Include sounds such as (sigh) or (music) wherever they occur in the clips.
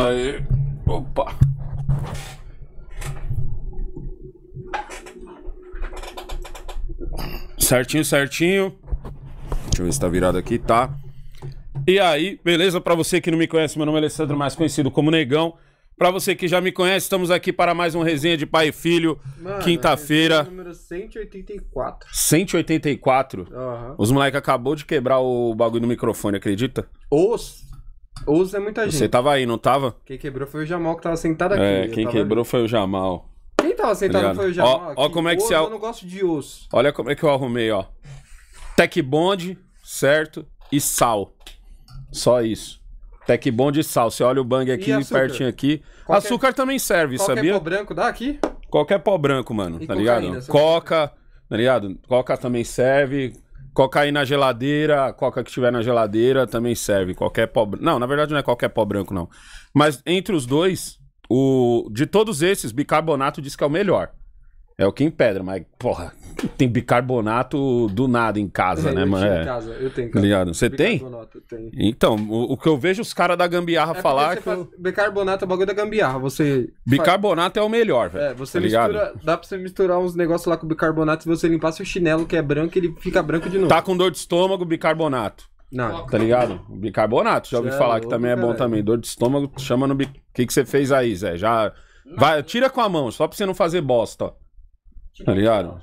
Aí, opa. Certinho, certinho. Deixa eu ver se tá virado aqui, tá? E aí, beleza? Para você que não me conhece, meu nome é Alessandro, mais conhecido como Negão. Para você que já me conhece, estamos aqui para mais um resenha de pai e filho, quinta-feira. É número 184. 184? Uhum. Os moleques acabou de quebrar o bagulho do microfone, acredita? Os Ouso é muita gente. Você tava aí, não tava? Quem quebrou foi o Jamal que tava sentado aqui. É, quem quebrou ali. foi o Jamal. Quem tava tá sentado Obrigado. foi o Jamal. Ó, ó como é que você... Eu não gosto de osso. Olha como é que eu arrumei, ó. Tech Bond, certo? E sal. Só isso. Tec Bond e sal. Você olha o bang aqui, pertinho aqui. Qualquer... Açúcar também serve, Qualquer sabia? Qualquer pó branco dá aqui? Qualquer pó branco, mano, e tá ligado? Coca, tá ligado? Coca também serve. Coca aí na geladeira, coca que tiver na geladeira também serve. Qualquer pó branco. Não, na verdade não é qualquer pó branco, não. Mas entre os dois, o de todos esses, bicarbonato diz que é o melhor. É o que em pedra, mas, porra, tem bicarbonato do nada em casa, é, né, mano? Eu tenho em é. casa, eu tenho em casa. Ligado? Você tem? Então, o, o, que eu vejo os caras da gambiarra é falar. É que faz... Bicarbonato é o bagulho da gambiarra. Você. Bicarbonato faz... é o melhor, velho. É, você tá mistura. Ligado? Dá pra você misturar uns negócios lá com bicarbonato. Se você limpar seu chinelo que é branco, ele fica branco de novo. Tá com dor de estômago, bicarbonato. Não. Tá ligado? Bicarbonato, já ouvi é falar louco, que também é bom também. Dor de estômago, chama no bicarbonato. O que, que você fez aí, Zé? Já. Vai, tira com a mão, só pra você não fazer bosta, ó. Tá ligado?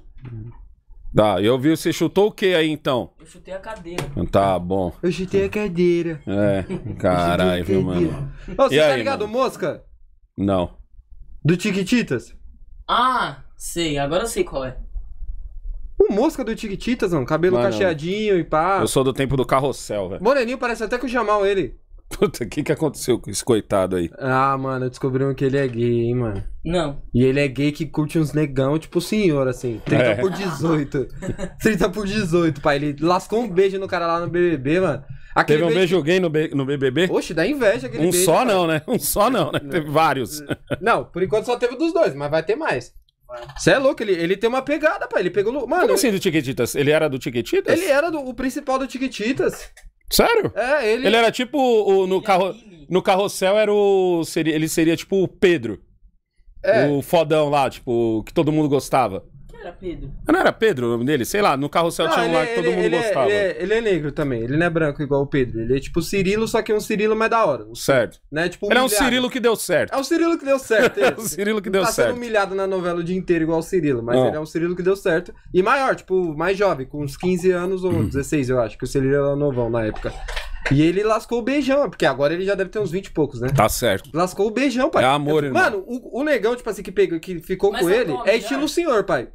Tá, eu vi, você chutou o que aí então? Eu chutei a cadeira. Tá bom. Eu chutei a cadeira. É, (laughs) caralho, viu, mano? Ô, você E tá aí, ligado, mano? Mosca? Não. Do Tiquititas? Ah, sei, agora eu sei qual é. O Mosca do Tiquititas, mano. Cabelo Mano. cacheadinho e pá. Eu sou do tempo do carrossel, velho. Moreninho parece até que o Jamal, ele. Puta, o que, que aconteceu com esse coitado aí? Ah, mano, descobriram que ele é gay, hein, mano. Não. E ele é gay que curte uns negão, tipo o senhor, assim. 30 é. por 18. 30 (laughs) por 18, pai. Ele lascou um beijo no cara lá no BBB, mano. Aquele Teve um beijo, beijo gay no, B, no BBB? Oxe, dá inveja aquele Um beijo, só cara. não, né? Um só não, né? Teve vários. Não, por enquanto só teve dos dois, mas vai ter mais. Você é louco, ele, ele tem uma pegada, pai. Ele pegou. Mano, Como assim do Tiquetitas? Ele era do Tiquetitas? Ele era do, o principal do Tiquetitas. Sério? É, ele. Ele era tipo o, o no, é carro... no carrossel era o. Seria... Ele seria tipo o Pedro. É. O fodão lá, tipo, que todo mundo gostava. Era Pedro. Ah, não era Pedro o nome dele? Sei lá, no carrossel não, tinha um ah, lá que é- todo ele, mundo é- ele é- gostava. É, ele, é, ele, é, negro também, ele não é branco igual o Pedro. Ele é tipo Cirilo, só que é um Cirilo mais da hora. Certo. Né? Tipo, ele é um Cirilo que deu certo. É o Cirilo que deu certo. (laughs) é o Cirilo que deu tá certo. Tá sendo humilhado na novela o dia inteiro igual o Cirilo, mas não. Ah. ele é um Cirilo que deu certo. E maior, tipo, mais jovem, com uns 15 anos ou hum. 16, eu acho, que o Cirilo era novão na época. E ele lascou o beijão, porque agora ele já deve ter uns 20 e poucos, né? Tá certo. Lascou o beijão, pai. É amor, irmão. Mano, o, o negão, tipo assim, que, pegou, que ficou Mas com ele é estilo senhor, pai.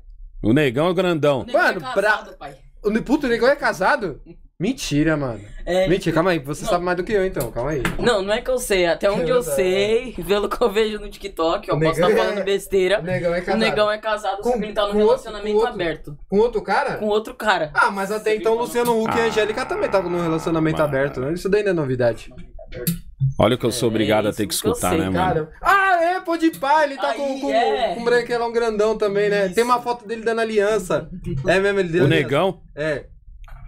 O negão é grandão. negão é mano, é casado, pra... pai. O puto, o negão é casado? Mentira, mano. É, Mentira, calma aí. Você não. sabe mais do que eu, então. Calma aí. Não, não é que eu sei. Até é onde eu sei, pelo que eu vejo no TikTok, eu posso tá estar é- falando besteira. O negão é casado. O negão é casado, com, só que ele tá num relacionamento outro, aberto. Com outro cara? Com outro cara. Ah, mas até Você então o Luciano Huck ah, e a Angélica também estavam num relacionamento mano. Ah. aberto, né? Isso daí não é novidade. Novidade. Olha o que eu sou é, obrigado é, a ter que escutar, que sei, né, cara. mano? Ah, é, pode ir pá, ele tá Aí, com, com, é. com um branquelão é grandão também, né? Isso. Tem uma foto dele dando aliança. É mesmo, ele deu O aliança. negão? É.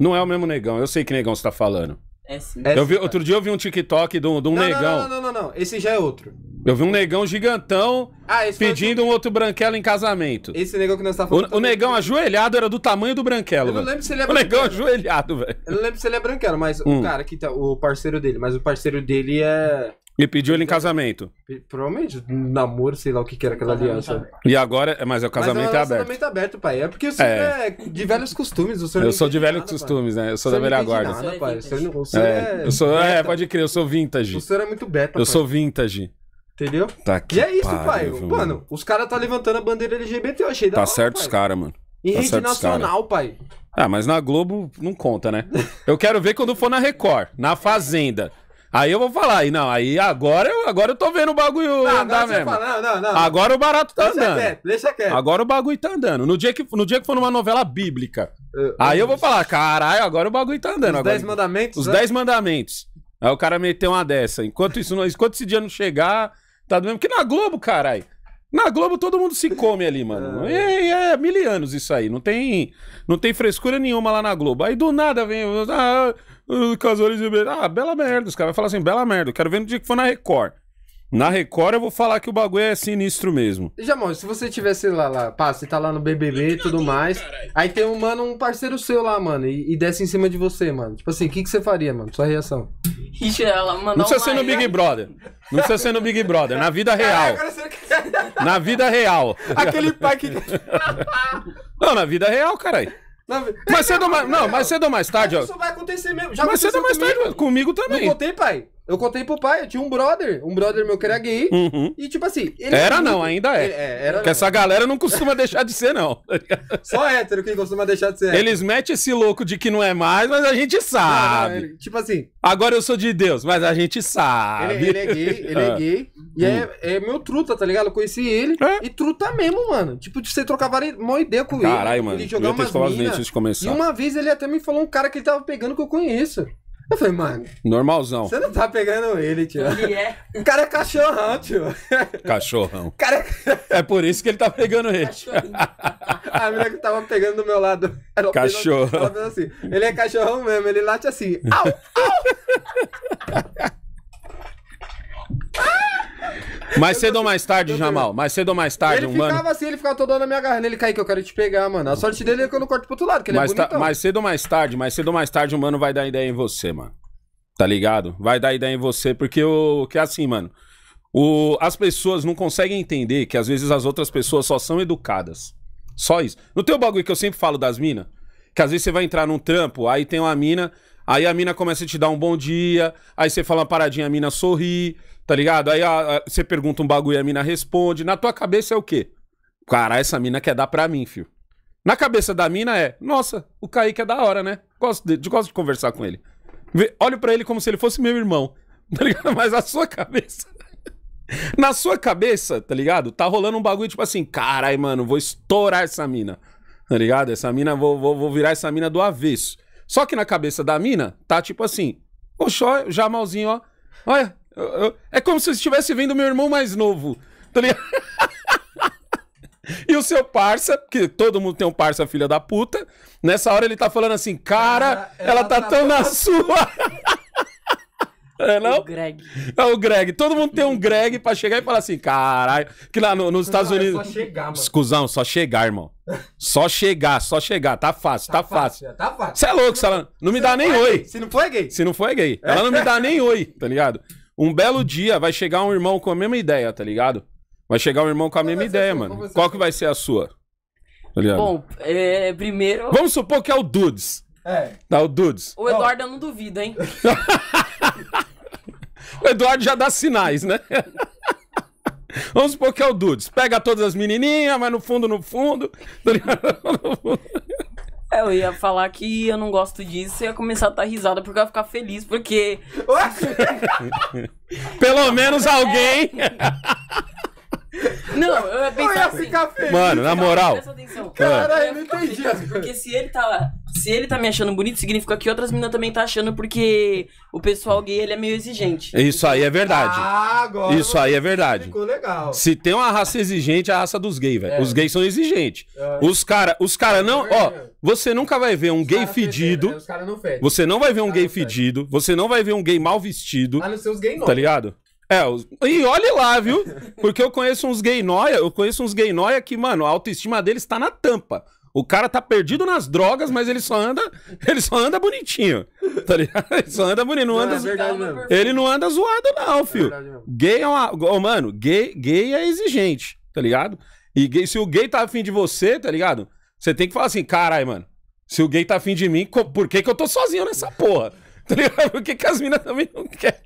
Não é o mesmo negão, eu sei que negão você tá falando. É sim. É eu vi, outro dia eu vi um TikTok de um, de um não, negão. Não, não, não, não, não. Esse já é outro. Eu vi um negão gigantão ah, pedindo outro... um outro branquelo em casamento. Esse negão que nós tá falando. O, o negão ajoelhado era do tamanho do branquelo. Eu não lembro se ele é branquelo. O negão ajoelhado, velho. Eu não lembro se ele é branquelo, mas hum. o cara que tá. O parceiro dele, mas o parceiro dele é. E pediu ele em casamento. Provavelmente, namoro, sei lá o que, que era aquela aliança. E agora, é, mas é o casamento mas é, é aberto. casamento aberto, pai. É porque você é. é de velhos costumes. eu sou de velhos nada, costumes, pai. né? Eu sou da velha guarda. Você não, é, é... Eu sou, é, beta. é, pode crer, eu sou vintage. Você era muito beta, Eu pai. sou vintage. Entendeu? Tá e é isso, pai. Mano, os caras tá levantando a bandeira LGBT, eu achei da Tá hora, certo pai. os caras, mano. Em tá rede nacional, pai. Ah, mas na Globo não conta, né? (laughs) eu quero ver quando for na Record, na Fazenda. Aí eu vou falar, e não, aí agora eu, agora eu tô vendo o bagulho não, andar mesmo. Fala, não, não, não. Agora o barato tá deixa andando. Quieto, deixa quieto. Agora o bagulho tá andando. No dia que, no dia que for numa novela bíblica, eu, é, aí eu, eu é. vou falar, caralho, agora o bagulho tá andando. Os agora, dez mandamentos? Os né? dez mandamentos. Aí o cara meteu uma dessa. Enquanto, isso não, enquanto esse dia não chegar, tá do mesmo que na Globo, caralho. Na Globo todo mundo se come ali, mano. É, é, é, mil anos isso aí. Não tem, não tem frescura nenhuma lá na Globo. Aí do nada vem. Ah, Casores de Ah, bela merda. Os caras falar assim, bela merda. Eu quero ver no dia que for na Record. Na Record eu vou falar que o bagulho é sinistro mesmo. mano, se você tivesse lá, lá, pá, você tá lá no BBB e tudo mais, Carai. aí tem um mano, um parceiro seu lá, mano, e, e desce em cima de você, mano. Tipo assim, o que, que você faria, mano? Sua reação. Ixi, ela mano. Não precisa ser no Big Brother. Não precisa ser no Big Brother, na vida real. Caraca, agora você... (laughs) Na vida real. Aquele pai que. não, na vida real, caralho. Na... Mas cedo mais. Não, mas cedo mais tarde, ó. Isso vai acontecer mesmo. Já mas cedo mais comigo. tarde, comigo também. Não botei, pai. Eu contei pro pai, eu tinha um brother, um brother meu que era gay. Uhum. E tipo assim. era não, ainda é. é era Porque não. essa galera não costuma deixar de ser, não. (laughs) Só hétero que costuma deixar de ser. Eles metem esse louco de que não é mais, mas a gente sabe. Não, não, ele, tipo assim. Agora eu sou de Deus, mas a gente sabe. Ele, ele é gay, ele é, (laughs) é. gay. E é, hum. é, é, meu truta, tá ligado? Eu conheci ele. É. E truta mesmo, mano. Tipo, de você trocar uma ideia com Caralho, ele. Caralho, mano. Ele jogar umas mina, antes de começar. E uma vez ele até me falou um cara que ele tava pegando que eu conheço. Eu falei, mano. Normalzão. Você não tá pegando ele, tio. Ele é. (laughs) O cara é cachorrão, tio. Cachorrão. O cara é... (laughs) é por isso que ele tá pegando ele. A menina que tava pegando do meu lado. Ela Cachorro. Fez, assim, ela assim. Ele é cachorrão mesmo, ele late assim. Au! Au! (laughs) Mais cedo ou mais tarde, Jamal. Mais cedo ou mais tarde, ele um mano. Ele ficava assim, ele ficava todo na minha garra nele, cair que eu quero te pegar, mano. A sorte dele é que eu não corto pro outro lado, que ele é mais é bonitão. Mais cedo ou mais tarde, mais cedo ou mais tarde, o mano vai dar ideia em você, mano. Tá ligado? Vai dar ideia em você, porque o. Que é assim, mano. O, as pessoas não conseguem entender que às vezes as outras pessoas só são educadas. Só isso. Não tem o bagulho que eu sempre falo das minas? Que às vezes você vai entrar num trampo, aí tem uma mina, aí a mina começa a te dar um bom dia, aí você fala uma paradinha, a mina sorri. Tá ligado? Aí ah, ah, você pergunta um bagulho e a mina responde. Na tua cabeça é o quê? Cara, essa mina quer dar pra mim, filho Na cabeça da mina é, nossa, o Kaique é da hora, né? Gosto de, gosto de conversar com ele. Vê, olho para ele como se ele fosse meu irmão. (laughs) Tá ligado? Mas a sua cabeça. (laughs) Na sua cabeça, tá ligado? Tá rolando um bagulho tipo assim, carai, mano, vou estourar essa mina. Tá ligado? Essa mina, vou, vou, vou virar essa mina do avesso. Só que na cabeça da mina, tá tipo assim, oxe, ó, malzinho, ó. Olha, eu, eu, é como se eu estivesse vendo meu irmão mais novo. Tá ligado? (laughs) E o seu parça, que todo mundo tem um parça filha da puta, nessa hora ele tá falando assim, cara, ela, ela, ela tá, tá, tão na sua. (laughs) é, não? O Greg. É o Greg. Todo mundo tem um Greg pra chegar e falar assim, caralho. Que lá no, nos Estados não, é Unidos. É só chegar, mano. Escusão, só chegar, irmão. Só chegar, só chegar. Tá fácil, tá, tá fácil. fácil. Tá fácil. Você é louco, se ela tá não me dá nem oi. Se não foi gay. Se não foi gay. É. Ela não me dá nem oi, tá ligado? Um belo dia vai chegar um irmão com a mesma ideia, tá ligado? Vai chegar um irmão com a mesma é ideia, mano. Qual que vai ser a sua? Tá ligado? Bom, é, primeiro. Vamos supor que é o Dudes. É. Tá, o Dudes. O Eduardo eu não duvido, hein? (laughs) o Eduardo já dá sinais, né? (laughs) Vamos supor que é o Dudes. Pega todas as menininhas, mas no fundo, no fundo. (laughs) Tá ligado? No fundo. Eu ia falar que eu não gosto disso e ia começar a dar risada porque eu ia ficar feliz, porque. Pelo menos alguém. (laughs) Não, eu ia pensar eu ia assim, feliz. Mano, na moral. Cara, eu não entendi. porque se ele tá. Se ele tá me achando bonito, significa que outras meninas também tá achando, porque o pessoal gay ele é meio exigente. Isso aí é verdade. Ah, agora. Isso aí é verdade. Ficou legal. Se tem uma raça exigente, é a raça dos gays, velho. É. Os gays são exigentes. É. Os cara, os cara não, é. ó, você nunca vai ver um os gay fedido. né? Os cara não fede. Você não vai ver um gay fedido, você não vai ver um gay mal vestido. Ah, não sei os gays não. Tá ligado? É, e olhe lá, viu? Porque eu conheço uns gay noia, eu conheço uns gay noia que, mano, a autoestima deles tá na tampa. O cara tá perdido nas drogas, mas ele só anda, (laughs) ele só anda bonitinho. Tá ligado? (laughs) Ele só anda bonito, não, não é anda. É verdade mesmo. Ele não anda zoado não, filho. É gay é uma, oh, mano, gay, gay é exigente, tá ligado? E gay, se o gay tá afim de você, tá ligado? Você tem que falar assim, carai, mano, se o gay tá afim de mim, por que que eu tô sozinho nessa porra? (laughs) Tá ligado? Por que que as minas também não querem?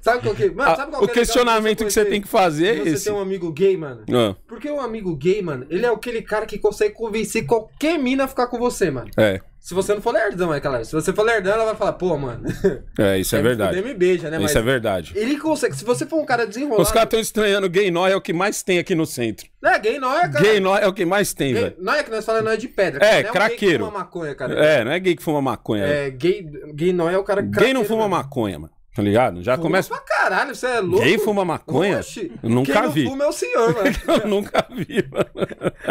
Sabe qual que, mano, ah, sabe qual é o que questionamento que você, tem que fazer é você esse. Você tem um amigo gay, mano. Ah. Porque um amigo gay, mano, ele é aquele cara que consegue convencer qualquer mina a ficar com você, mano. É. Se você não for lerdão, é né, claro. Se você for lerdão, ela vai falar, pô, mano. (laughs) É, isso é, é verdade. Me beija, né? Isso Mas é verdade. Ele consegue. Se você for um cara desenrolado. Os caras estão estranhando, gay nó é o que mais tem aqui no centro. É, gay nó é, cara. Gay nó é o que mais tem, velho. Não é que nós falamos, nó é de pedra. É, cara, craqueiro. É gay que fuma maconha, cara. É, não é gay que fuma maconha. Né? É, gay, gay nó é o cara craqueiro. Gay não fuma mano. maconha, mano. Tá ligado? Já fuma começa. Pra caralho, você é louco. Quem fuma maconha? eu nunca quem vi. Quem fuma é o senhor, mano. (laughs) eu nunca vi, mano.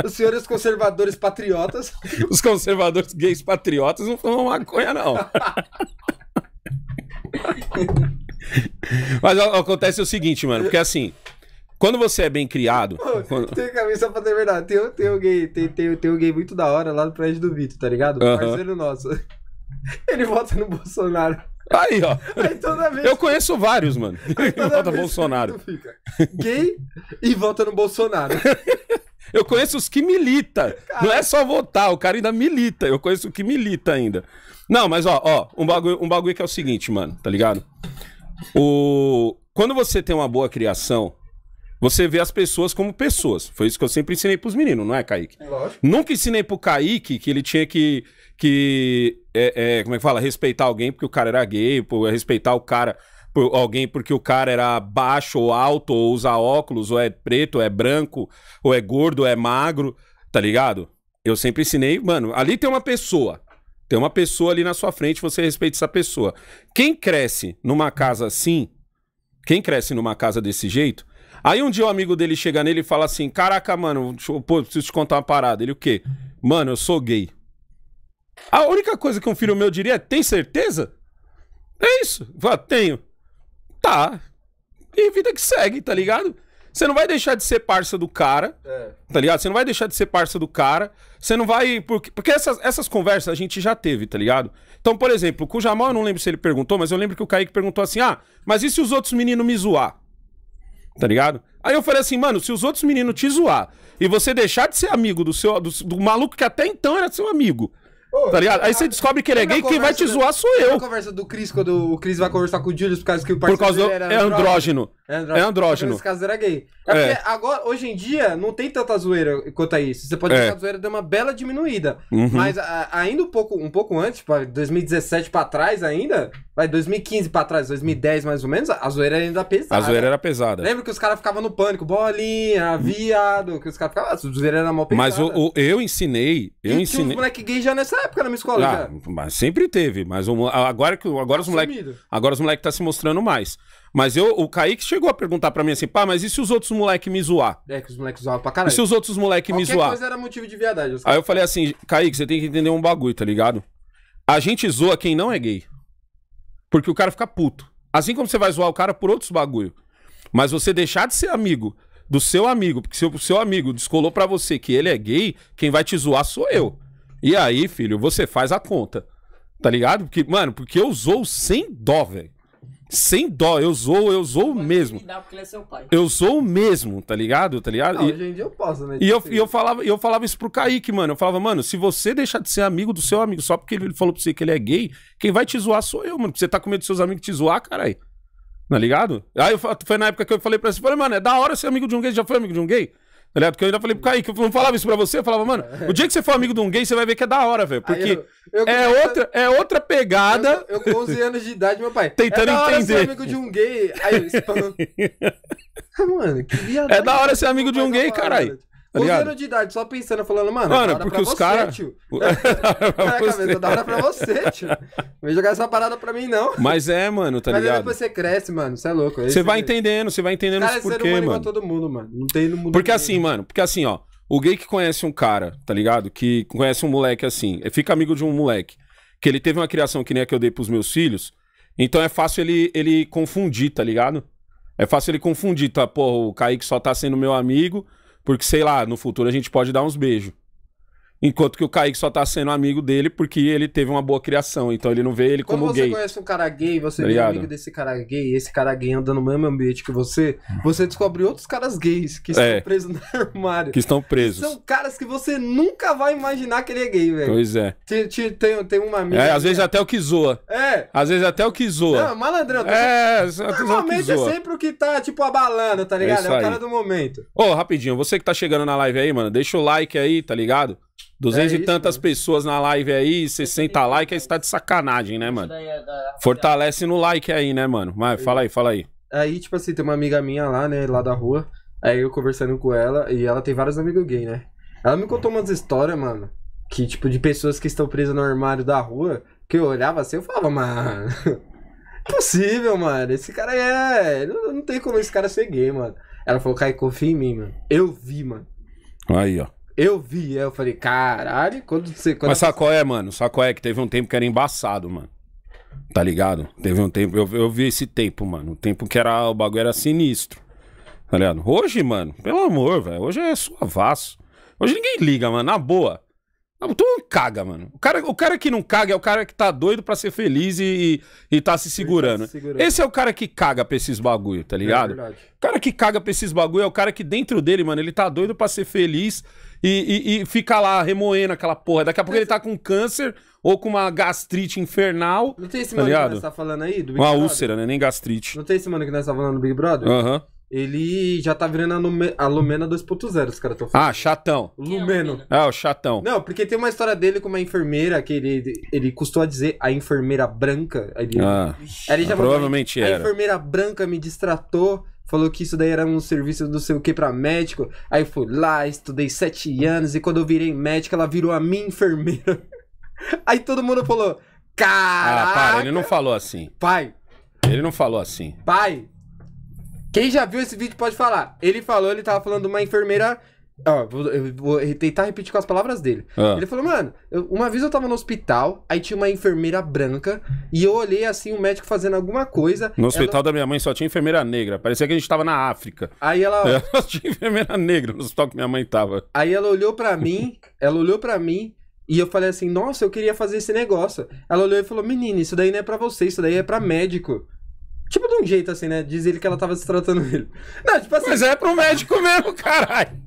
Os senhores conservadores patriotas. (laughs) Os conservadores gays patriotas não fumam maconha, não. (laughs) Mas ó, acontece o seguinte, mano, porque assim. Quando você é bem criado. quando... Tem cabeça pra ter verdade. Tem, tem, um gay, tem, tem, tem muito da hora lá no prédio do Vitor, tá ligado? uh -huh. parceiro nosso. Ele vota no Bolsonaro. Aí, ó. Aí toda vez. Eu conheço vários, mano. Volta vota Bolsonaro. (laughs) Fica gay e vota no Bolsonaro. (laughs) Eu conheço os que milita. Cara... Não é só votar, o cara ainda milita. Eu conheço o que milita ainda. Não, mas ó, ó, um bagulho, um bagulho que é o seguinte, mano, tá ligado? O quando você tem uma boa criação, você vê as pessoas como pessoas. Foi isso que eu sempre ensinei pros meninos, não é, Kaique? É lógico. Nunca ensinei pro Kaique que ele tinha que que é, é, como é que fala? Respeitar alguém porque o cara era gay, por, respeitar o cara, por, alguém porque o cara era baixo ou alto, ou usa óculos, ou é preto, ou é branco, ou é gordo, ou é magro, tá ligado? Eu sempre ensinei, mano, ali tem uma pessoa. Tem uma pessoa ali na sua frente, você respeita essa pessoa. Quem cresce numa casa assim, quem cresce numa casa desse jeito, aí um dia o um amigo dele chega nele e fala assim: Caraca, mano, eu, pô, preciso te contar uma parada. Ele o quê? Mano, eu sou gay. A única coisa que um filho meu diria é: tem certeza? É isso. Fala, tenho. Tá. E vida que segue, tá ligado? Você não vai deixar de ser parça do cara, é. tá ligado? Você não vai deixar de ser parça do cara. Você não vai. Porque, porque essas, essas conversas a gente já teve, tá ligado? Então, por exemplo, com o Jamal, eu não lembro se ele perguntou, mas eu lembro que o Kaique perguntou assim: ah, mas e se os outros meninos me zoar? Tá ligado? Aí eu falei assim, mano, se os outros meninos te zoar e você deixar de ser amigo do seu do, do maluco que até então era seu amigo Ô, tá ligado? Aí você descobre que ele é gay, quem vai te zoar sou eu. A conversa do Cris, quando o Cris vai conversar com o Julius por causa que o Por parceiro causa dele do... era é andrógeno. É andrógeno. É andrógeno. Nesse caso era gay. É, é, porque agora, hoje em dia, não tem tanta zoeira quanto a isso. Você pode é. dizer que a zoeira deu uma bela diminuída. Uhum. Mas a, ainda um pouco, um pouco antes, tipo, 2017 pra trás ainda, vai, 2015 pra trás, 2010 mais ou menos, a zoeira ainda é pesada. A zoeira era pesada. Lembra que os caras ficavam no pânico, bolinha, hum. viado, que os caras ficavam, ah, a zoeira era mal pesada. Mas o, o, eu ensinei, eu e ensinei. Tinha moleque gay já nessa época na minha escola. Ah, mas sempre teve, mas o, agora, agora, tá agora, os moleque, agora os moleques tá se mostrando mais. Mas eu, o Kaique chegou a perguntar pra mim assim, pá, mas e se os outros moleques me zoar? É, que os moleques zoavam pra caralho. E se os outros moleques me zoar? coisa era motivo de verdade. Aí eu falei assim, Kaique, você tem que entender um bagulho, tá ligado? A gente zoa quem não é gay. Porque o cara fica puto. Assim como você vai zoar o cara por outros bagulho. Mas você deixar de ser amigo do seu amigo, porque se o seu amigo descolou para você que ele é gay, quem vai te zoar sou eu. E aí, filho, você faz a conta. Tá ligado? Porque, mano, porque eu zoo sem dó, velho. Sem dó, eu sou, eu sou o mesmo. É eu sou o mesmo, tá ligado? Tá ligado? Não, e, hoje em dia eu posso, né? E eu, tipo e eu, assim. falava, eu falava isso pro Kaique, mano. Eu falava, mano, se você deixar de ser amigo do seu amigo só porque ele falou pra você que ele é gay, quem vai te zoar sou eu, mano. Você tá com medo dos seus amigos te zoar, caralho. Tá ligado? Aí eu, foi na época que eu falei pra você, falei, mano, é da hora ser amigo de um gay, já foi amigo de um gay? Tá ligado? Porque eu ainda falei pro uhum. Kaique, eu não falava isso pra você, eu falava, mano, é. o dia que você for amigo de um gay, você vai ver que é da hora, velho. Porque eu, eu, é, outra, é outra pegada. Eu, eu com 11 anos de idade, meu pai. Tentando é da hora entender. ser amigo de um gay. Aí eu spam. (laughs) Ah, mano, que viado. É da hora ser amigo de um é gay, caralho. Tá ligado? de idade, só pensando, falando, mano, mano porque pra os caras. Tio. Na cabeça, da hora pra você, tio. Não jogar essa parada pra mim, não. Mas é, mano, tá Mas ligado? Mas depois você cresce, mano, você é louco. É você vai entendendo, você vai entendendo cara, os é porquê, mano. Igual todo mundo, mano. Não tem no mundo. Porque assim, mano, porque assim, ó. O gay que conhece um cara, tá ligado? Que conhece um moleque assim, é, fica amigo de um moleque, que ele teve uma criação que nem a que eu dei pros meus filhos, então é fácil ele, ele confundir, tá ligado? É fácil ele confundir, tá? Pô, o Kaique só tá sendo meu amigo, porque, sei lá, no futuro a gente pode dar uns beijos. Enquanto que o Kaique só tá sendo amigo dele porque ele teve uma boa criação. Então ele não vê ele como gay. Quando você conhece um cara gay, você tá vê amigo desse cara gay, esse cara gay anda no mesmo ambiente que você, você descobre outros caras gays que estão é, presos no (laughs) armário. Que estão presos. São caras que você nunca vai imaginar que ele é gay, velho. Pois é. Tem, tem, tem uma amiga. É, às vezes até o que zoa. É. Às vezes até o que zoa. Não, malandrão. É, normalmente é sempre o que tá, tipo, abalando, tá é ligado? É, é o cara do momento. Ô, rapidinho, você que tá chegando na live aí, mano, deixa o like aí, tá ligado? Duzentas é e tantas mano. Né? pessoas na live aí, 60 likes, aí você tá de sacanagem, né, mano? É Fortalece no like aí, né, mano? Mas fala aí, fala aí. Aí, tipo assim, tem uma amiga minha lá, né, lá da rua. Aí eu conversando com ela, e ela tem vários amigos gay, né? Ela me contou umas histórias, mano, que, tipo, de pessoas que estão presas no armário da rua, que eu olhava assim, eu falava, mano, (laughs) é impossível, mano, esse cara é, não, não tem como esse cara ser gay, mano. Ela falou, cara confia em mim, mano. Eu vi, mano. Aí, ó. Eu vi, é, eu falei, caralho, quando você. Quando Mas saco é, mano? saco é? Que teve um tempo que era embaçado, mano. Tá ligado? Teve um tempo. Eu, eu vi esse tempo, mano. O tempo que era. O bagulho era sinistro. Tá ligado? Hoje, mano, pelo amor, velho. Hoje é suavaço. Hoje ninguém liga, mano. Na boa. Não, tu caga, mano. O cara, o cara que não caga é o cara que tá doido pra ser feliz e, e, e tá se segurando. Tá se segurando. Esse é o cara que caga pra esses bagulho, tá é ligado? É o cara que caga pra esses bagulho é o cara que dentro dele, mano, ele tá doido pra ser feliz e, e, e fica lá remoendo aquela porra. Daqui a pouco ele tá com câncer ou com uma gastrite infernal. Não tem esse tá mano ligado? que nós tá falando aí? Do Big uma Brother? úlcera, né? Nem gastrite. Não tem esse mano que nós tá falando do Big Brother? Aham. Ele já tá virando a, Lumena 2.0, os caras tão falando. Ah, chatão. É Lumeno. É, o chatão. Não, porque tem uma história dele com uma enfermeira que ele, ele custou a dizer a enfermeira branca. Ele, Ah, Aí ele já falou, a enfermeira branca me distratou falou que isso daí era um serviço do sei o que pra médico. Aí fui lá, estudei sete anos e quando eu virei médico, ela virou a minha enfermeira. (laughs) Aí todo mundo falou: Caraca! Ah, para, ele não falou assim. Pai! Ele não falou assim. Pai! Quem já viu esse vídeo pode falar. Ele falou, ele tava falando de uma enfermeira Ó, vou, eu vou tentar repetir com as palavras dele. Ah. Ele falou, mano, eu, uma vez eu tava no hospital, aí tinha uma enfermeira branca, e eu olhei assim, o um médico fazendo alguma coisa. No hospital ela... da minha mãe só tinha enfermeira negra, parecia que a gente tava na África. Aí ela. (laughs) só tinha enfermeira negra no hospital que minha mãe tava. Aí ela olhou para mim, (laughs) ela olhou para mim, e eu falei assim, nossa, eu queria fazer esse negócio. Ela olhou e falou, menina, isso daí não é pra você, isso daí é pra médico. Tipo, de um jeito assim, né? Diz ele que ela tava se tratando (laughs) dele Não, tipo assim. Mas é pro médico mesmo, caralho.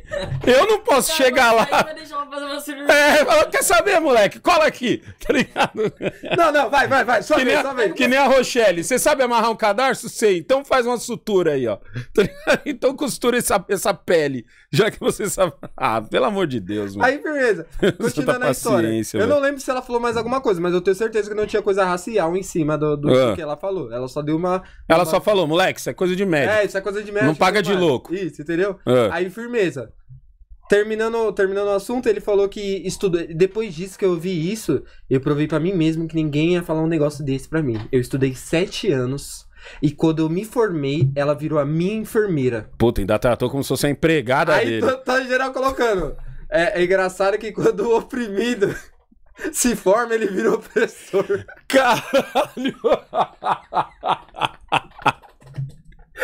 (laughs) Eu não posso tá, chegar lá. Vai deixar eu fazer uma É, quer saber, moleque? Cola aqui, (laughs) tá ligado? Não, não, vai, vai, vai. Só que, vem, a, só vem. que nem a Rochelle. Você sabe amarrar um cadarço? Sei. Então faz uma sutura aí, ó. (laughs) Tá então costura essa, essa pele. Já que você sabe. Ah, pelo amor de Deus, mano. Aí, firmeza. Tá Continuando a história. Eu não lembro se ela falou mais alguma coisa, mas eu tenho certeza que não tinha coisa racial em cima do, do ah. que ela falou. Ela só deu uma. Ela uma... só falou, moleque, isso é coisa de médico. É, isso é coisa de médico. Não paga de mais. louco. Isso, entendeu? Ah. Aí, firmeza terminando, terminando o assunto, ele falou que estudou. Depois disso que eu vi isso, eu provei para mim mesmo que ninguém ia falar um negócio desse para mim. Eu estudei sete anos. E quando eu me formei, ela virou a minha enfermeira. Puta, ainda tratou como se fosse a empregada Aí, dele. Aí tá geral colocando. É, é engraçado que quando o oprimido (laughs) se forma, ele vira opressor. Caralho! (laughs)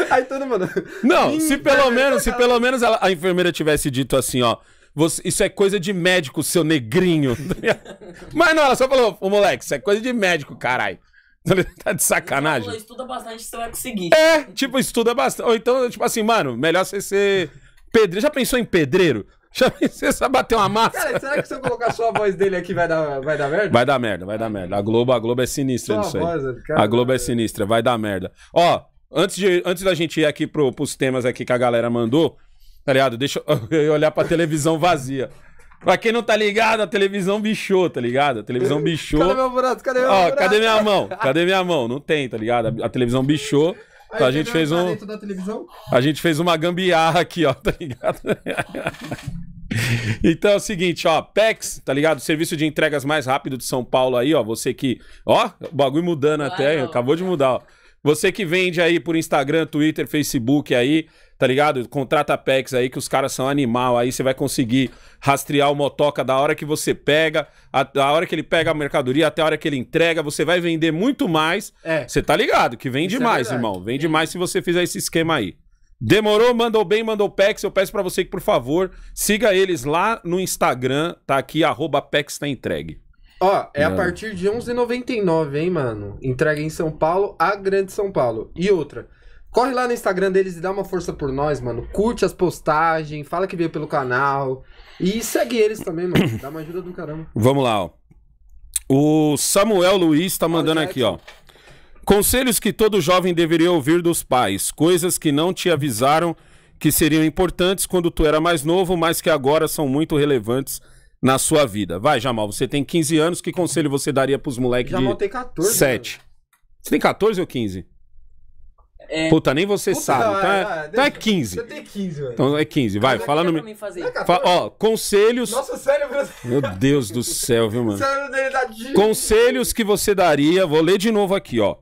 Aí todo mundo. Não, hum, se pelo né? menos, se pelo menos ela, a enfermeira tivesse dito assim, ó. Você, isso é coisa de médico, seu negrinho. (laughs) Mas não, ela só falou, ô moleque, isso é coisa de médico, caralho. (laughs) Tá de então, sacanagem. Falou, estuda bastante, você vai conseguir. É, tipo, estuda bastante. Ou então, tipo assim, mano, melhor você ser pedreiro. Já pensou em pedreiro? Já (laughs) pensou em bater uma massa? Cara, será que se eu colocar só a voz dele aqui vai dar, vai dar merda? Vai dar merda, vai dar merda. A Globo, a Globo é sinistra só nisso aí. Voz, cara, a Globo é sinistra, vai dar merda. Ó, Antes, de, antes da gente ir aqui pro, pros temas aqui que a galera mandou, tá ligado? Deixa (laughs) eu olhar pra televisão vazia. Pra quem não tá ligado, a televisão bichou, tá ligado? A televisão bichou. Cadê meu braço? Cadê meu Ó, braço? cadê minha mão? Cadê minha mão? Não tem, tá ligado? A, a televisão bichou. Então Aí, a gente fez um. A gente fez uma gambiarra aqui, ó, (laughs) tá ligado? Então é o seguinte, ó, PEX, tá ligado? Serviço de entregas mais rápido de São Paulo aí, ó, você que, ó, o bagulho mudando Uau. até, acabou de mudar, ó. Você que vende aí por Instagram, Twitter, Facebook aí, tá ligado? Contrata Pex aí que os caras são animal. Aí você vai conseguir rastrear o motoca da hora que você pega, a, da hora que ele pega a mercadoria até a hora que ele entrega. Você vai vender muito mais. É. Você tá ligado que vende Isso é mais, é irmão. Vende é. mais se você fizer esse esquema aí. Demorou, mandou bem, mandou Pex. Eu peço para você que, por favor, siga eles lá no Instagram. Tá aqui, arroba Pex tá entregue. Ó, é a partir de 11,99, hein, mano? Entrega em São Paulo, a Grande São Paulo. E outra, corre lá no Instagram deles e dá uma força por nós, mano. Curte as postagens, fala que veio pelo canal. E segue eles também, mano. Dá uma ajuda do caramba. Vamos lá, ó. O Samuel Luiz tá mandando aqui, ó. Conselhos que todo jovem deveria ouvir dos pais, coisas que não te avisaram que seriam importantes quando tu era mais novo, mas que agora são muito relevantes na sua vida. Vai, Jamal, você tem 15 anos, que conselho você daria pros moleques de Jamal tem 14. 7? Você tem 14 ou 15? É... Puta, nem você Puta, sabe. Tá? É, então, é, não, então é 15. Eu tenho 15, velho. Então é 15. Vai, Mas fala no. Mim é Fa ó, conselhos. Nossa, sério, meu... Deus do céu, viu, mano? Sério dele da tá Conselhos que você daria. Vou ler de novo aqui, ó.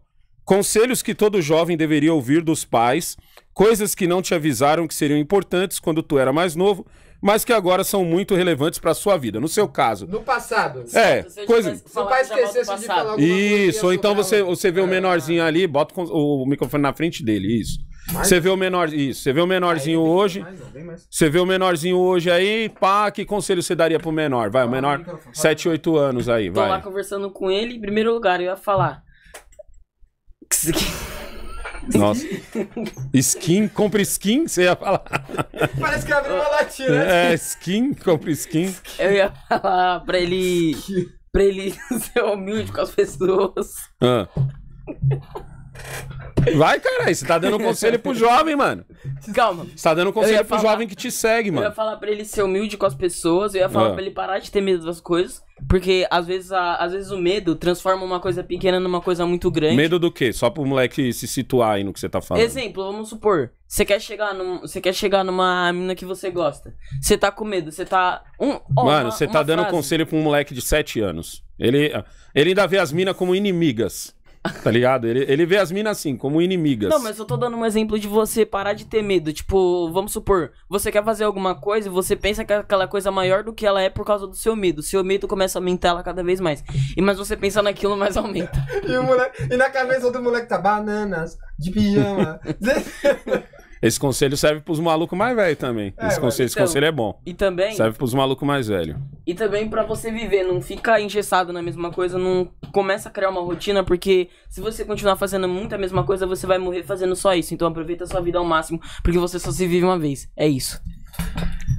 Conselhos que todo jovem deveria ouvir dos pais. Coisas que não te avisaram que seriam importantes quando tu era mais novo mas que agora são muito relevantes para sua vida. No seu caso. No passado. É, coisa. Seu pai esquecesse de falar alguma Isso, ou então você, você vê o é. menorzinho ali, bota o microfone na frente dele, isso. Mais? Você vê o menor, isso, você vê o menorzinho aí, hoje. Mais, não, mais. Você vê o menorzinho hoje aí, pá, que conselho você daria pro menor? Vai, o menor, 7, 8 anos aí, Tô vai. Tô lá conversando com ele, em primeiro lugar, eu ia falar. Nossa. Skin, compra skin, você ia falar. Parece que abriu uma latinha, né? É, skin, compra skin. Eu ia falar pra ele. Skin. Pra ele (laughs) ser humilde com as pessoas. Ah. Vai, caralho, você tá dando conselho pro jovem, mano. Calma. Você tá dando conselho pro falar, jovem que te segue, mano. Eu ia falar pra ele ser humilde com as pessoas, eu ia falar ah. pra ele parar de ter medo das coisas, porque às vezes, a, às vezes o medo transforma uma coisa pequena numa coisa muito grande. Medo do quê? Só pro moleque se situar aí no que você tá falando. Exemplo, vamos supor, você quer chegar, num, você quer chegar numa mina que você gosta. Você tá com medo, você tá... Um, oh, mano, você tá dando frase. conselho pra um moleque de 7 anos. Ele, ele ainda vê as minas como inimigas. (laughs) Tá ligado? Ele, ele vê as minas assim, como inimigas. Não, mas eu tô dando um exemplo de você parar de ter medo. Tipo, vamos supor, você quer fazer alguma coisa e você pensa que aquela coisa é maior do que ela é por causa do seu medo. seu medo começa a aumentar ela cada vez mais. E mais você pensa naquilo, mais aumenta. (laughs) e, moleque, e na cabeça do moleque tá bananas, de pijama. (laughs) Esse conselho serve pros malucos mais velhos também. É, esse, conselho, então, esse conselho é bom. E também. Serve pros malucos mais velhos. E também para você viver, não fica engessado na mesma coisa, não começa a criar uma rotina, porque se você continuar fazendo muita mesma coisa, você vai morrer fazendo só isso. Então aproveita a sua vida ao máximo, porque você só se vive uma vez. É isso.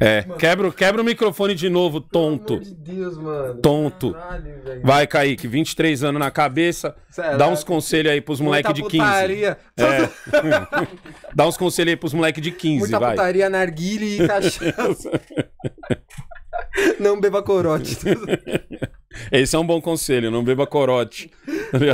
É, quebra, quebra o microfone de novo, tonto. Pelo amor de Deus, mano. Tonto. Caralho, Vai, Kaique, 23 anos na cabeça. É Será? É. (laughs) Dá uns conselhos aí pros moleques de 15. Putaria. É. dá uns conselhos aí pros moleques de 15, Muita vai. putaria, narguile e cachaça. (laughs) Não beba corote. (laughs) Esse é um bom conselho, não beba corote.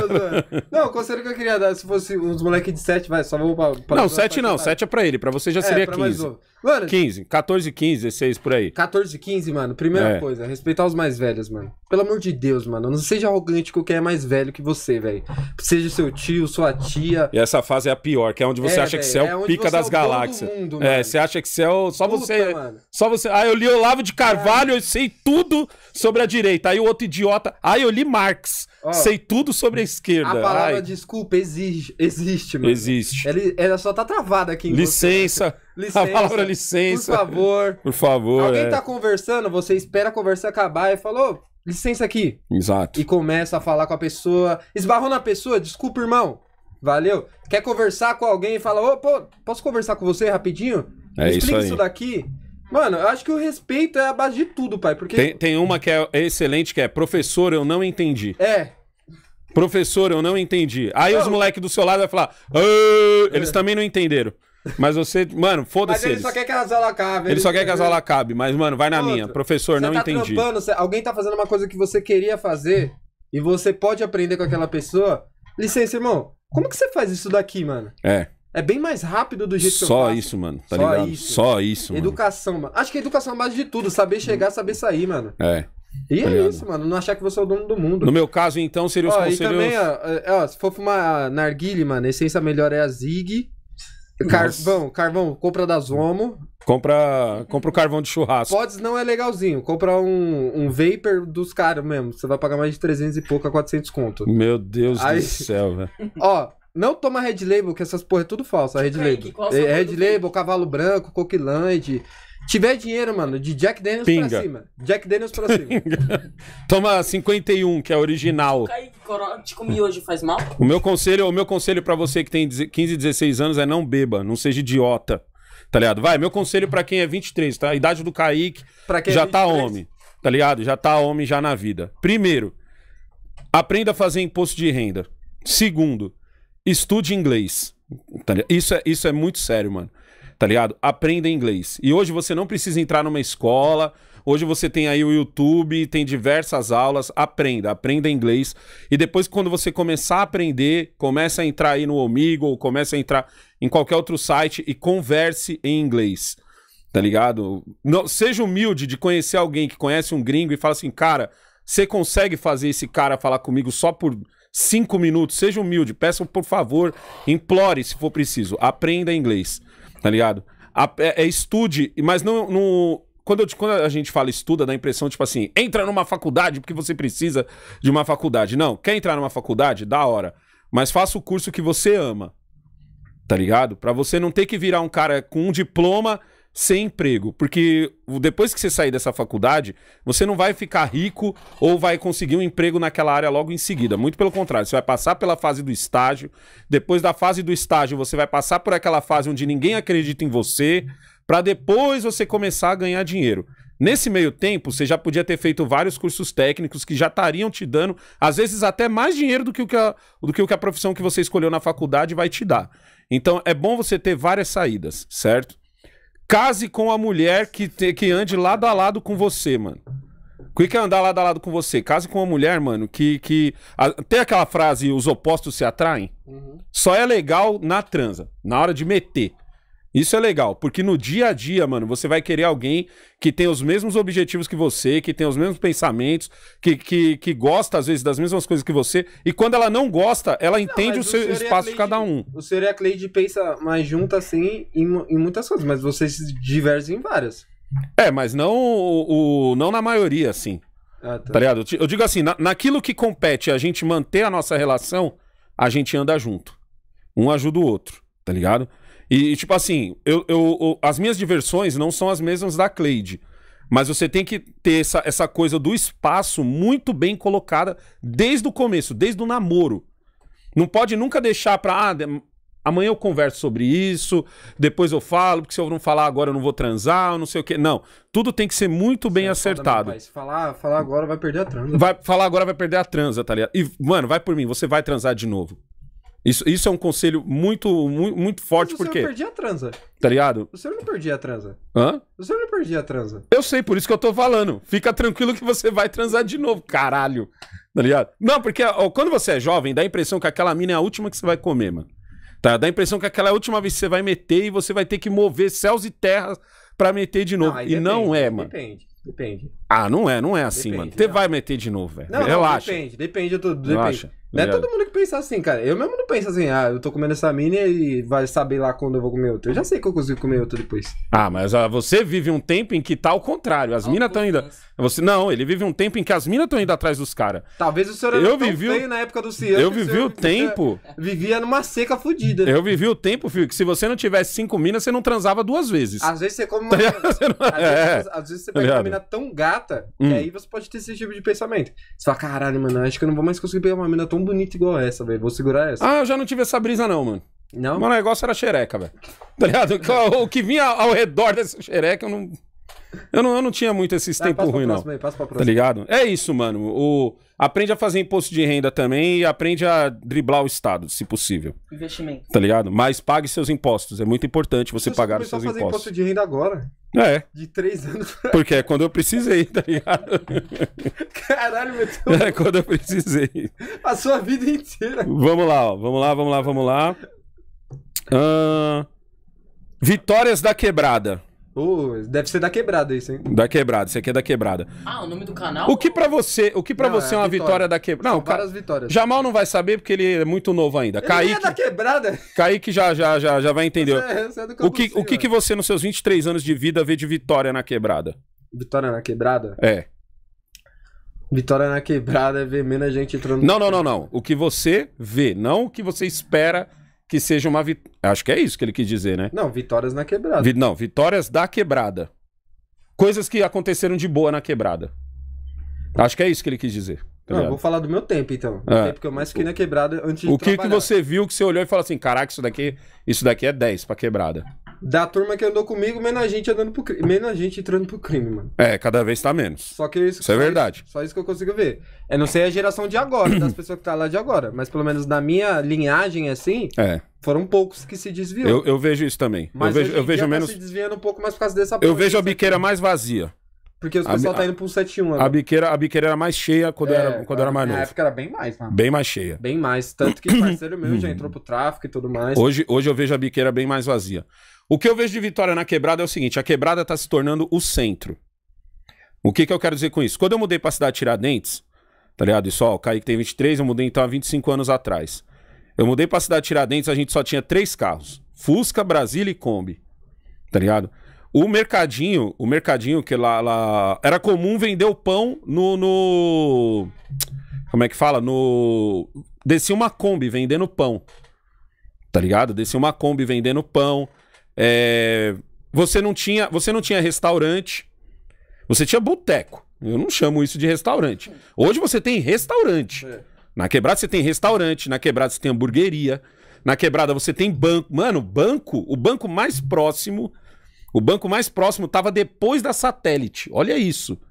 (laughs) não, o conselho que eu queria dar, se fosse uns moleques de 7, vai, só vamos pra, pra Não, 7 não, 7 é pra ele, pra você já é, seria 15. Mano, 15, 14, 15, 16, por aí. 14, 15, mano, primeira é. coisa, respeitar os mais velhos, mano. Pelo amor de Deus, mano, não seja arrogante com quem é mais velho que você, velho. Seja seu tio, sua tia. E essa fase é a pior, que é onde você é, acha véio, que você é o é pica das é galáxias. Mundo, é, você acha que você é o... só Puta, você, mano. só você. Ah, eu li Olavo de Carvalho, eu sei tudo sobre a direita. Aí o outro idiota. Ah, eu li Marx. sei tudo sobre a esquerda. A palavra Ai. desculpa exige, existe, mano. Existe. Ela, ela, só tá travada aqui em Licença. Você, licença. Né? (laughs) A palavra licença. Por favor. Por favor. Alguém é. tá conversando, você espera a conversa acabar e falou. licença aqui. Exato. E começa a falar com a pessoa. Esbarrou na pessoa, desculpa, irmão. Valeu? Quer conversar com alguém e fala, ô, pô, posso conversar com você rapidinho? É Explica isso, aí. isso daqui. Mano, eu acho que o respeito é a base de tudo, pai. Porque... Tem, tem uma que é excelente, que é professor, eu não entendi. É. Professor, eu não entendi. Aí não. os moleques do seu lado vão falar. É. Eles também não entenderam. Mas você, mano, foda-se. Ele eles. só quer que as aulas acabem. Ele, ele só quer que as aulas acabem, mas, mano, vai na Outro. minha. Professor, você não tá entendi. Trampando, você... alguém tá fazendo uma coisa que você queria fazer e você pode aprender com aquela pessoa. Licença, irmão. Como que você faz isso daqui, mano? É. É bem mais rápido do jeito Só que eu faço. Isso, mano, tá Só ligado? isso, Só isso, mano. Educação, mano. Acho que a educação é a base de tudo. Saber chegar, saber sair, mano. É. E tá é ligado? isso, mano. Não achar que você é o dono do mundo. No meu caso, então, seria os conselheiros. conselhos... E também, ó, é, ó, se for fumar narguile, mano, a essência melhor é a Zig. Carvão, carvão, compra da Zomo. Compra, compra o carvão de churrasco. Pods não é legalzinho. Compra um, um vapor dos caras mesmo. Você vai pagar mais de 300 e pouco a 400 conto. Meu Deus Aí... do céu, velho. Ó, não toma Red Label, que essas porra é tudo falso, Red Label. É, Red Label, Cavalo Branco, Coquilande. Tiver dinheiro, mano, de Jack Daniels Pinga. pra cima. Jack Daniels pra cima. (laughs) toma 51, que é original. Te comi hoje faz mal? O meu conselho, o meu conselho para você que tem 15, 16 anos é não beba, não seja idiota. Tá ligado? Vai, meu conselho para quem é 23, tá? A idade do Kaique é já tá homem. Tá ligado? Já tá homem já na vida. Primeiro, aprenda a fazer imposto de renda. Segundo, Estude inglês. Tá isso, é, isso é muito sério, mano. Tá ligado? Aprenda inglês. E hoje você não precisa entrar numa escola. Hoje você tem aí o YouTube, tem diversas aulas. Aprenda, aprenda inglês. E depois, quando você começar a aprender, começa a entrar aí no Omigo, começa a entrar em qualquer outro site e converse em inglês. Tá ligado? Não, seja humilde de conhecer alguém que conhece um gringo e fala assim, cara, você consegue fazer esse cara falar comigo só por cinco minutos, seja humilde, peça por favor, implore se for preciso, aprenda inglês, tá ligado? A, é, é, estude, mas não no. Quando, eu, quando a gente fala estuda, dá a impressão, tipo assim, entra numa faculdade porque você precisa de uma faculdade. Não, quer entrar numa faculdade? Da hora. Mas faça o curso que você ama, tá ligado? Para você não ter que virar um cara com um diploma sem emprego, porque depois que você sair dessa faculdade, você não vai ficar rico ou vai conseguir um emprego naquela área logo em seguida. Muito pelo contrário, você vai passar pela fase do estágio. Depois da fase do estágio, você vai passar por aquela fase onde ninguém acredita em você, para depois você começar a ganhar dinheiro. Nesse meio tempo, você já podia ter feito vários cursos técnicos que já estariam te dando, às vezes, até mais dinheiro do que, o que a, do que que a profissão que você escolheu na faculdade vai te dar. Então, é bom você ter várias saídas, certo? Case com a mulher que, te, que ande lado a lado com você, mano. O que é andar lado a lado com você? Case com uma mulher, mano, que. que a, tem aquela frase, os opostos se atraem? Uhum. Só é legal na transa, na hora de meter. Isso é legal, porque no dia a dia, mano, você vai querer alguém que tem os mesmos objetivos que você, que tem os mesmos pensamentos, que, que, que gosta, às vezes, das mesmas coisas que você. E quando ela não gosta, ela não, entende o seu o espaço Cleide, de cada um. O senhor e a Cleide pensa mais junto, assim, em, em muitas coisas, mas vocês se divergem em várias. É, mas não, o, o não na maioria, assim. Ah, tá. tá. ligado? Eu digo assim, na, naquilo que compete a gente manter a nossa relação, a gente anda junto. Um ajuda o outro, tá ligado? E, tipo assim, eu, eu, eu, as minhas diversões não são as mesmas da Cleide. Mas você tem que ter essa, essa coisa do espaço muito bem colocada desde o começo, desde o namoro. Não pode nunca deixar pra. Ah, amanhã eu converso sobre isso, depois eu falo, porque se eu não falar agora eu não vou transar, não sei o quê. Não. Tudo tem que ser muito bem é acertado. Mas falar, falar agora vai perder a transa. Vai, falar agora vai perder a transa, tá ligado? E, mano, vai por mim, você vai transar de novo. Isso, isso é um conselho muito, muito, muito forte, porque. Você não perdia a transa. Tá ligado? Você não perdia a transa. Hã? Você não perdia a transa. Eu sei, por isso que eu tô falando. Fica tranquilo que você vai transar de novo, caralho. Tá ligado? Não, porque ó, quando você é jovem, dá a impressão que aquela mina é a última que você vai comer, mano. Tá? Dá a impressão que aquela é a última vez que você vai meter e você vai ter que mover céus e terras para meter de novo. Não, e depende, não é, mano. Depende. Depende. Ah, não é, não é assim, depende, mano. Você vai meter de novo, velho. Relaxa. Depende, depende, tudo. depende. Relaxa. Não é todo mundo que pensa assim, cara. Eu mesmo não penso assim, ah, eu tô comendo essa mina e vai saber lá quando eu vou comer outra. Eu já sei que eu consigo comer outra depois. Ah, mas ah, você vive um tempo em que tá ao contrário. As minas estão ainda. Você... Não, ele vive um tempo em que as minas estão indo atrás dos caras. Talvez o senhor eu vivi o... na época do Cian. Eu vivi o, o tempo. (laughs) Vivia numa seca fodida. Eu vivi o tempo, filho, que se você não tivesse cinco minas, você não transava duas vezes. Às vezes você come (laughs) uma. mina... não... às, é. vezes, às, vezes, você pega uma mina tão gata que hum. aí você pode ter esse tipo de pensamento. Você fala, caralho, mano, acho que eu não vou mais conseguir pegar uma mina tão tão bonita igual essa, velho. Vou segurar essa. Ah, eu já não tive essa brisa, não, mano. Não? o negócio era xereca, velho. (laughs) Tá ligado? O que vinha ao redor dessa xereca, eu não. Eu não, eu não tinha muito esses tempos ruins, não. Aí, tá ligado? É isso, mano. O. Aprende a fazer imposto de renda também e aprende a driblar o Estado, se possível. Investimento. Tá ligado? Mas pague seus impostos. É muito importante você pagar os seus impostos. Eu fazer imposto de renda agora. É. De três anos. Pra... Porque é quando eu precisei, tá ligado? Caralho, meu Deus. É quando eu precisei. A sua vida inteira. Vamos lá, ó. Vamos lá, vamos lá, vamos lá. Uh... Vitórias da Quebrada. Oh, deve ser da quebrada isso, hein? Da quebrada, isso aqui é da quebrada. Ah, o nome do canal? O que para você, o que para você é, é uma vitória. vitória da quebrada? Não, São várias ca... vitórias. Jamal não vai saber porque ele é muito novo ainda. Ele é Kaique... é da quebrada. Kaique já já já, já vai entender. Você, (laughs) é, você é o que o que, que você nos seus 23 anos de vida vê de vitória na quebrada? Vitória na quebrada? É. Vitória na quebrada é ver menos gente entrando. Não, não, não, não. O que você vê, não o que você espera que seja uma vitória. Acho que é isso que ele quis dizer, né? Não, vitórias na quebrada. Vi... Não, vitórias da quebrada. Coisas que aconteceram de boa na quebrada. Acho que é isso que ele quis dizer. Tá não, vou falar do meu tempo, então. porque é. tempo que eu mais fiquei na quebrada antes de O que, que você viu que você olhou e falou assim, caraca, isso daqui, isso daqui é 10 pra quebrada? da turma que andou comigo, menos a gente andando pro crime, menos a gente entrando pro crime, mano. É, cada vez tá menos. Só que isso, isso é verdade. Só isso que eu consigo ver. É, não sei a geração de agora, das (clears throat) pessoas que tá lá de agora, mas pelo menos na minha linhagem assim, é. foram poucos que se desviou. Eu, eu vejo isso também. Mas eu vejo, eu vejo tá menos tá se desviando um pouco mais por causa dessa Eu vejo a biqueira mais vazia. Porque o pessoal tá a, tá indo pro 71 agora. A né? biqueira, a biqueira era mais cheia quando, é, era, quando a, era é, mais novo. Na época era bem mais, mano. Bem mais cheia. Bem mais. Tanto que parceiro meu já (clears throat) entrou pro tráfico e tudo mais. Hoje, hoje eu vejo a biqueira bem mais vazia. O que eu vejo de vitória na quebrada é o seguinte: a quebrada está se tornando o centro. O que, que eu quero dizer com isso? Quando eu mudei para a cidade de Tiradentes, tá ligado? Isso, ó, o Kaique tem 23, eu mudei então há 25 anos atrás. Eu mudei para a cidade de Tiradentes, a gente só tinha três carros: Fusca, Brasília e Kombi. Tá ligado? O mercadinho, o mercadinho que lá, lá era comum vender o pão no, no como é que fala? No descia uma Kombi vendendo pão. Tá ligado? Descia uma Kombi vendendo pão. É, você não tinha, você não tinha restaurante, você tinha boteco. Eu não chamo isso de restaurante. Hoje você tem restaurante. É. Na quebrada você tem restaurante, na quebrada você tem hamburgueria, na quebrada você tem banco. Mano, banco, o banco mais próximo, o banco mais próximo tava depois da satélite. Olha isso. Tá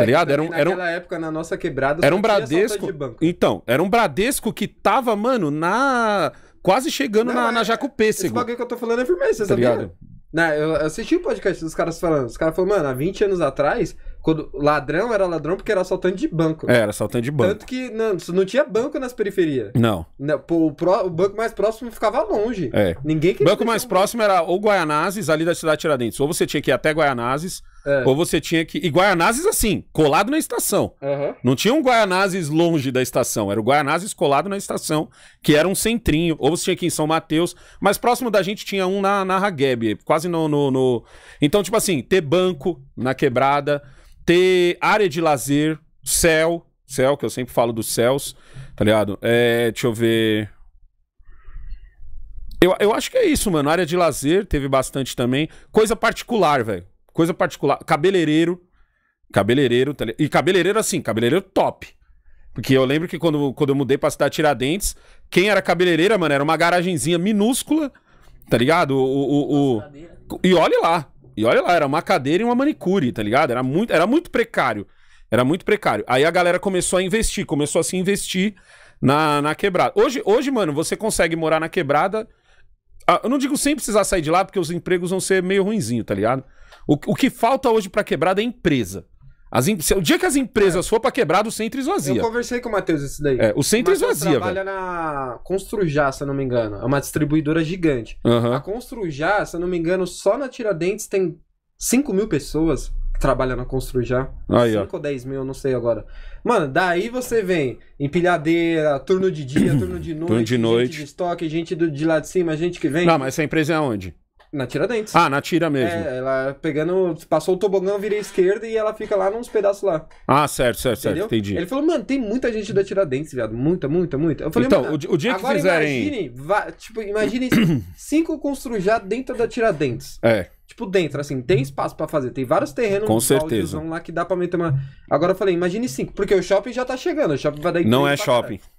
é, tá ligado? Era um, naquela era um, época, na nossa quebrada, era um Bradesco. Então, era um Bradesco que tava, mano, na quase chegando não, na, é, na Esse bagulho que eu tô falando é firmeza, tá sabia? Ligado? Não, né, eu assisti o um podcast dos caras falando. Os caras falaram, mano, há 20 anos atrás, quando ladrão era ladrão porque era assaltante de banco. É, era assaltante de banco. Tanto que não, não tinha banco nas periferias. Não. não né, o, pro, o, banco mais próximo ficava longe. É. Ninguém queria. O banco mais um próximo banco. era ou Guaianazes, ali da cidade Tiradentes. Ou você tinha que ir até Guaianazes, é. ou você tinha que. E Guaianazes, assim, colado na estação. Uhum. Não tinha um Guaianazes longe da estação. Era o Guaianazes colado na estação, que era um centrinho. Ou você tinha que ir em São Mateus. Mas próximo da gente tinha um na, na Hageb, quase no, no, no. Então, tipo assim, ter banco na quebrada ter área de lazer, céu, céu, que eu sempre falo dos céus, tá ligado? É, deixa eu ver. Eu, eu acho que é isso, mano. Área de lazer teve bastante também. Coisa particular, velho. Coisa particular. Cabeleireiro. Cabeleireiro. Tá e cabeleireiro, assim, cabeleireiro top. Porque eu lembro que quando, quando eu mudei pra cidade Tiradentes, quem era cabeleireira, mano, era uma garagenzinha minúscula, tá ligado? O, o, o, o... E olhe lá. E olha lá, era uma cadeira e uma manicure, tá ligado? Era muito, era muito precário. Era muito precário. Aí a galera começou a investir, começou a se investir na, na quebrada. Hoje, hoje, mano, você consegue morar na quebrada. Ah, eu não digo sem precisar sair de lá, porque os empregos vão ser meio ruinzinho, tá ligado? O, o que falta hoje pra quebrada é empresa. As, o dia que as empresas é. for para quebrar, o centro esvazia. Eu conversei com o Matheus isso daí. É, o centro o esvazia, trabalha velho. na Construjá, se eu não me engano. É uma distribuidora gigante. Uhum. A Construjá, se eu não me engano, só na Tiradentes tem 5 mil pessoas que trabalham na Construjá. 5 ou 10 mil, eu não sei agora. Mano, daí você vem empilhadeira, turno de dia, turno de noite. turno de noite. Gente de estoque, gente do, de lá de cima, gente que vem. Não, mas essa empresa é onde? Na Tiradentes. Ah, na tira mesmo. É, ela pegando. Passou o tobogã, virei esquerda e ela fica lá nos pedaços lá. Ah, certo, certo, Entendeu? certo. Entendi. Ele falou, mano, tem muita gente da Tiradentes, viado. Muita, muita, muita. Eu falei, então, mano, o dia que agora fizerem. Imagine, va... tipo, imagine (clears throat) cinco já dentro da Tiradentes. É. Tipo, dentro, assim, tem espaço para fazer. Tem vários terrenos Com certeza. lá que dá pra meter uma. Agora eu falei, imagine cinco, porque o shopping já tá chegando. O shopping vai dar Não é shopping. Cara.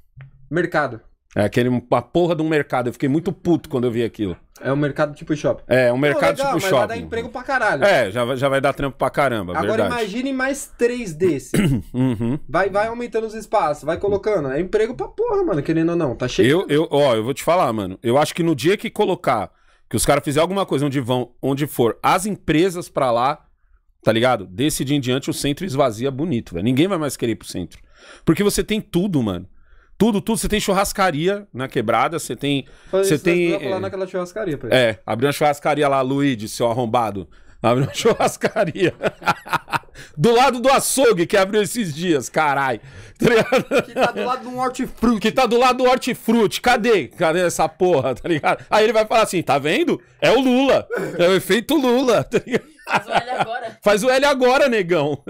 Mercado. É aquele, a porra de um mercado. Eu fiquei muito puto quando eu vi aquilo. É um mercado tipo shop. É, um mercado Pô, tipo legal, tipo mas Vai dar emprego pra caralho. É, já, já vai dar trampo pra caramba. Agora verdade. imagine mais três desses. (coughs) uhum. vai, vai aumentando os espaços, vai colocando. É emprego pra porra, mano, querendo ou não. Tá cheio. Eu, eu, ó, eu vou te falar, mano. Eu acho que no dia que colocar, que os caras fizerem alguma coisa onde vão, onde for, as empresas pra lá, tá ligado? Desse dia em diante o centro esvazia bonito, velho. Ninguém vai mais querer ir pro centro. Porque você tem tudo, mano. Tudo, tudo. Você tem churrascaria na quebrada, você tem. Você né? tem. Eu é... naquela churrascaria, pra ele. É, abriu uma churrascaria lá, Luigi, seu arrombado. Abriu uma (laughs) churrascaria. (laughs) do lado do açougue que abriu esses dias, carai. (laughs) Tá que tá do lado do um hortifruti. Que tá do lado do hortifruti. Cadê? Cadê essa porra, tá ligado? Aí ele vai falar assim, tá vendo? É o Lula. É o efeito Lula, tá ligado? Faz o L agora. Faz o L agora, negão.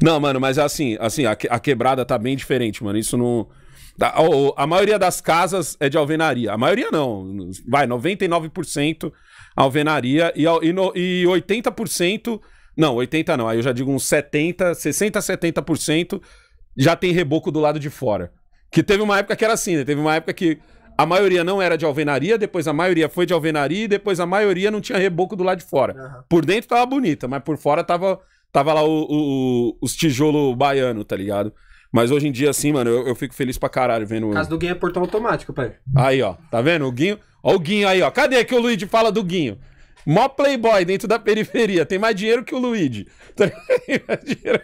Não, mano, mas assim, assim, a, a quebrada tá bem diferente, mano. Isso não. A, tá, a, maioria das casas é de alvenaria. A maioria não. Vai, 99% alvenaria e, e, no, e 80%. Não, 80% não. Aí eu já digo uns 70%, 60%, 70% já tem reboco do lado de fora. Que teve uma época que era assim, né? Teve uma época que a maioria não era de alvenaria, depois a maioria foi de alvenaria e depois a maioria não tinha reboco do lado de fora. Uhum. Por dentro tava bonita, mas por fora tava Tava lá o, o, os tijolo baiano, tá ligado? Mas hoje em dia, assim, mano, eu, eu fico feliz pra caralho vendo. Caso do Guinho é portão automático, pai. Aí, ó. Tá vendo? O Guinho. Ó, o Guinho aí, ó. Cadê que o Luigi fala do Guinho? Mó playboy dentro da periferia. Tem mais dinheiro que o Luigi. (laughs) mais dinheiro...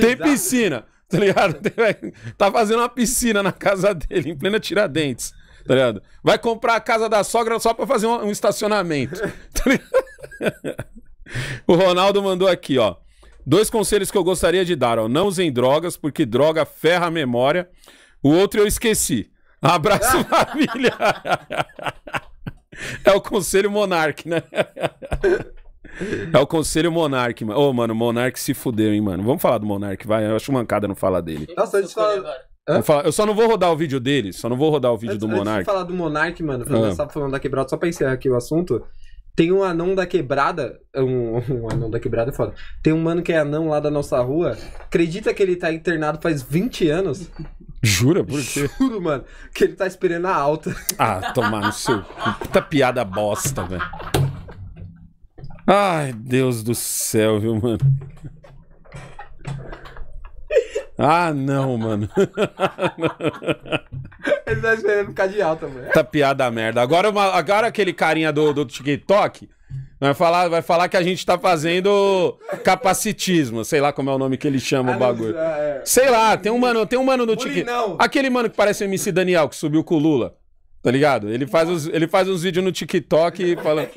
Tem piscina, tá ligado? Tem... Tá fazendo uma piscina na casa dele, em plena Tiradentes. Tá ligado? Vai comprar a casa da sogra só pra fazer um, um estacionamento. (laughs) Tá ligado? (laughs) O Ronaldo mandou aqui, ó. Dois conselhos que eu gostaria de dar, ó. Não usem drogas, porque droga ferra a memória. O outro eu esqueci. Abraço, (laughs) família. é o conselho monarque, né? É o conselho Monark, mano. Ô, oh, mano, Monark se fudeu, hein, mano. Vamos falar do Monark, vai. Eu acho mancada não falar dele. Nossa, a gente fala... Eu só não vou rodar o vídeo dele, só não vou rodar o vídeo antes, do Monark. Antes de falar do Monark, mano, pra ah. falando da Quebrada, só pra encerrar aqui o assunto. Tem um anão da quebrada. Um, (laughs) um anão da quebrada é foda. Tem um mano que é anão lá da nossa rua. Acredita que ele tá internado faz 20 anos? Jura? Por quê? Juro, mano. Que ele tá esperando a alta. (laughs) Ah, tomar no seu. Puta piada bosta, velho. Ai, Deus do céu, viu, mano? Ah, não, mano. (laughs) Ele tá esperando ficar de alta, Tá piada merda. Agora, uma, agora aquele carinha do, do TikTok vai falar, vai falar que a gente tá fazendo capacitismo. Sei lá como é o nome que ele chama o ah, bagulho. É. Sei lá, tem um mano, tem um mano do TikTok. Aquele mano que parece o MC Daniel, que subiu com o Lula. Tá ligado? Ele faz, uns, ele faz uns vídeos no TikTok falando.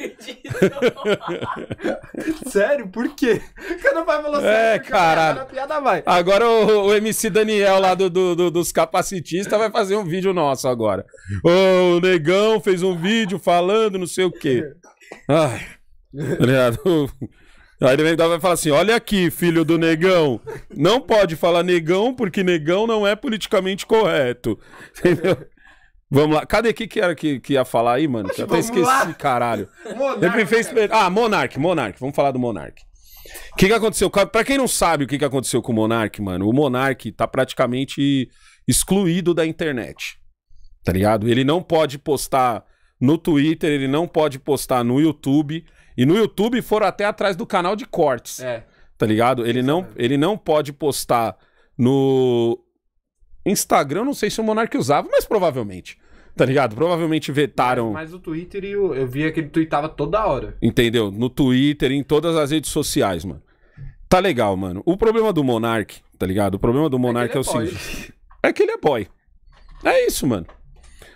(laughs) sério? Por quê? O cara vai falar é, sério. É, caralho. Piada vai. Agora o, o, MC Daniel lá do, do, do dos capacitistas vai fazer um vídeo nosso agora. Ô, o negão fez um vídeo falando não sei o quê. Ai. Tá ligado? (laughs) Aí ele vai falar assim: olha aqui, filho do negão. Não pode falar negão, porque negão não é politicamente correto. (laughs) Entendeu? Vamos lá. Cadê que que era que, que ia falar aí, mano? Eu até esqueci, lá. caralho. Monark, fez... Ah, Monark, Monark. Vamos falar do Monark. O que, que aconteceu? Pra quem não sabe o que, que aconteceu com o Monark, mano, o Monark tá praticamente excluído da internet. Tá ligado? Ele não pode postar no Twitter, ele não pode postar no YouTube. E no YouTube foram até atrás do canal de cortes. É. Tá ligado? Ele não, ele não pode postar no, Instagram, não sei se o Monark usava, mas provavelmente. Tá ligado? Provavelmente vetaram. Mas o Twitter e o eu via que ele tweetava toda hora. Entendeu? No Twitter, em todas as redes sociais, mano. Tá legal, mano. O problema do Monark, tá ligado? O problema do é Monark é, é, é o seguinte. É que ele é boy. É isso, mano.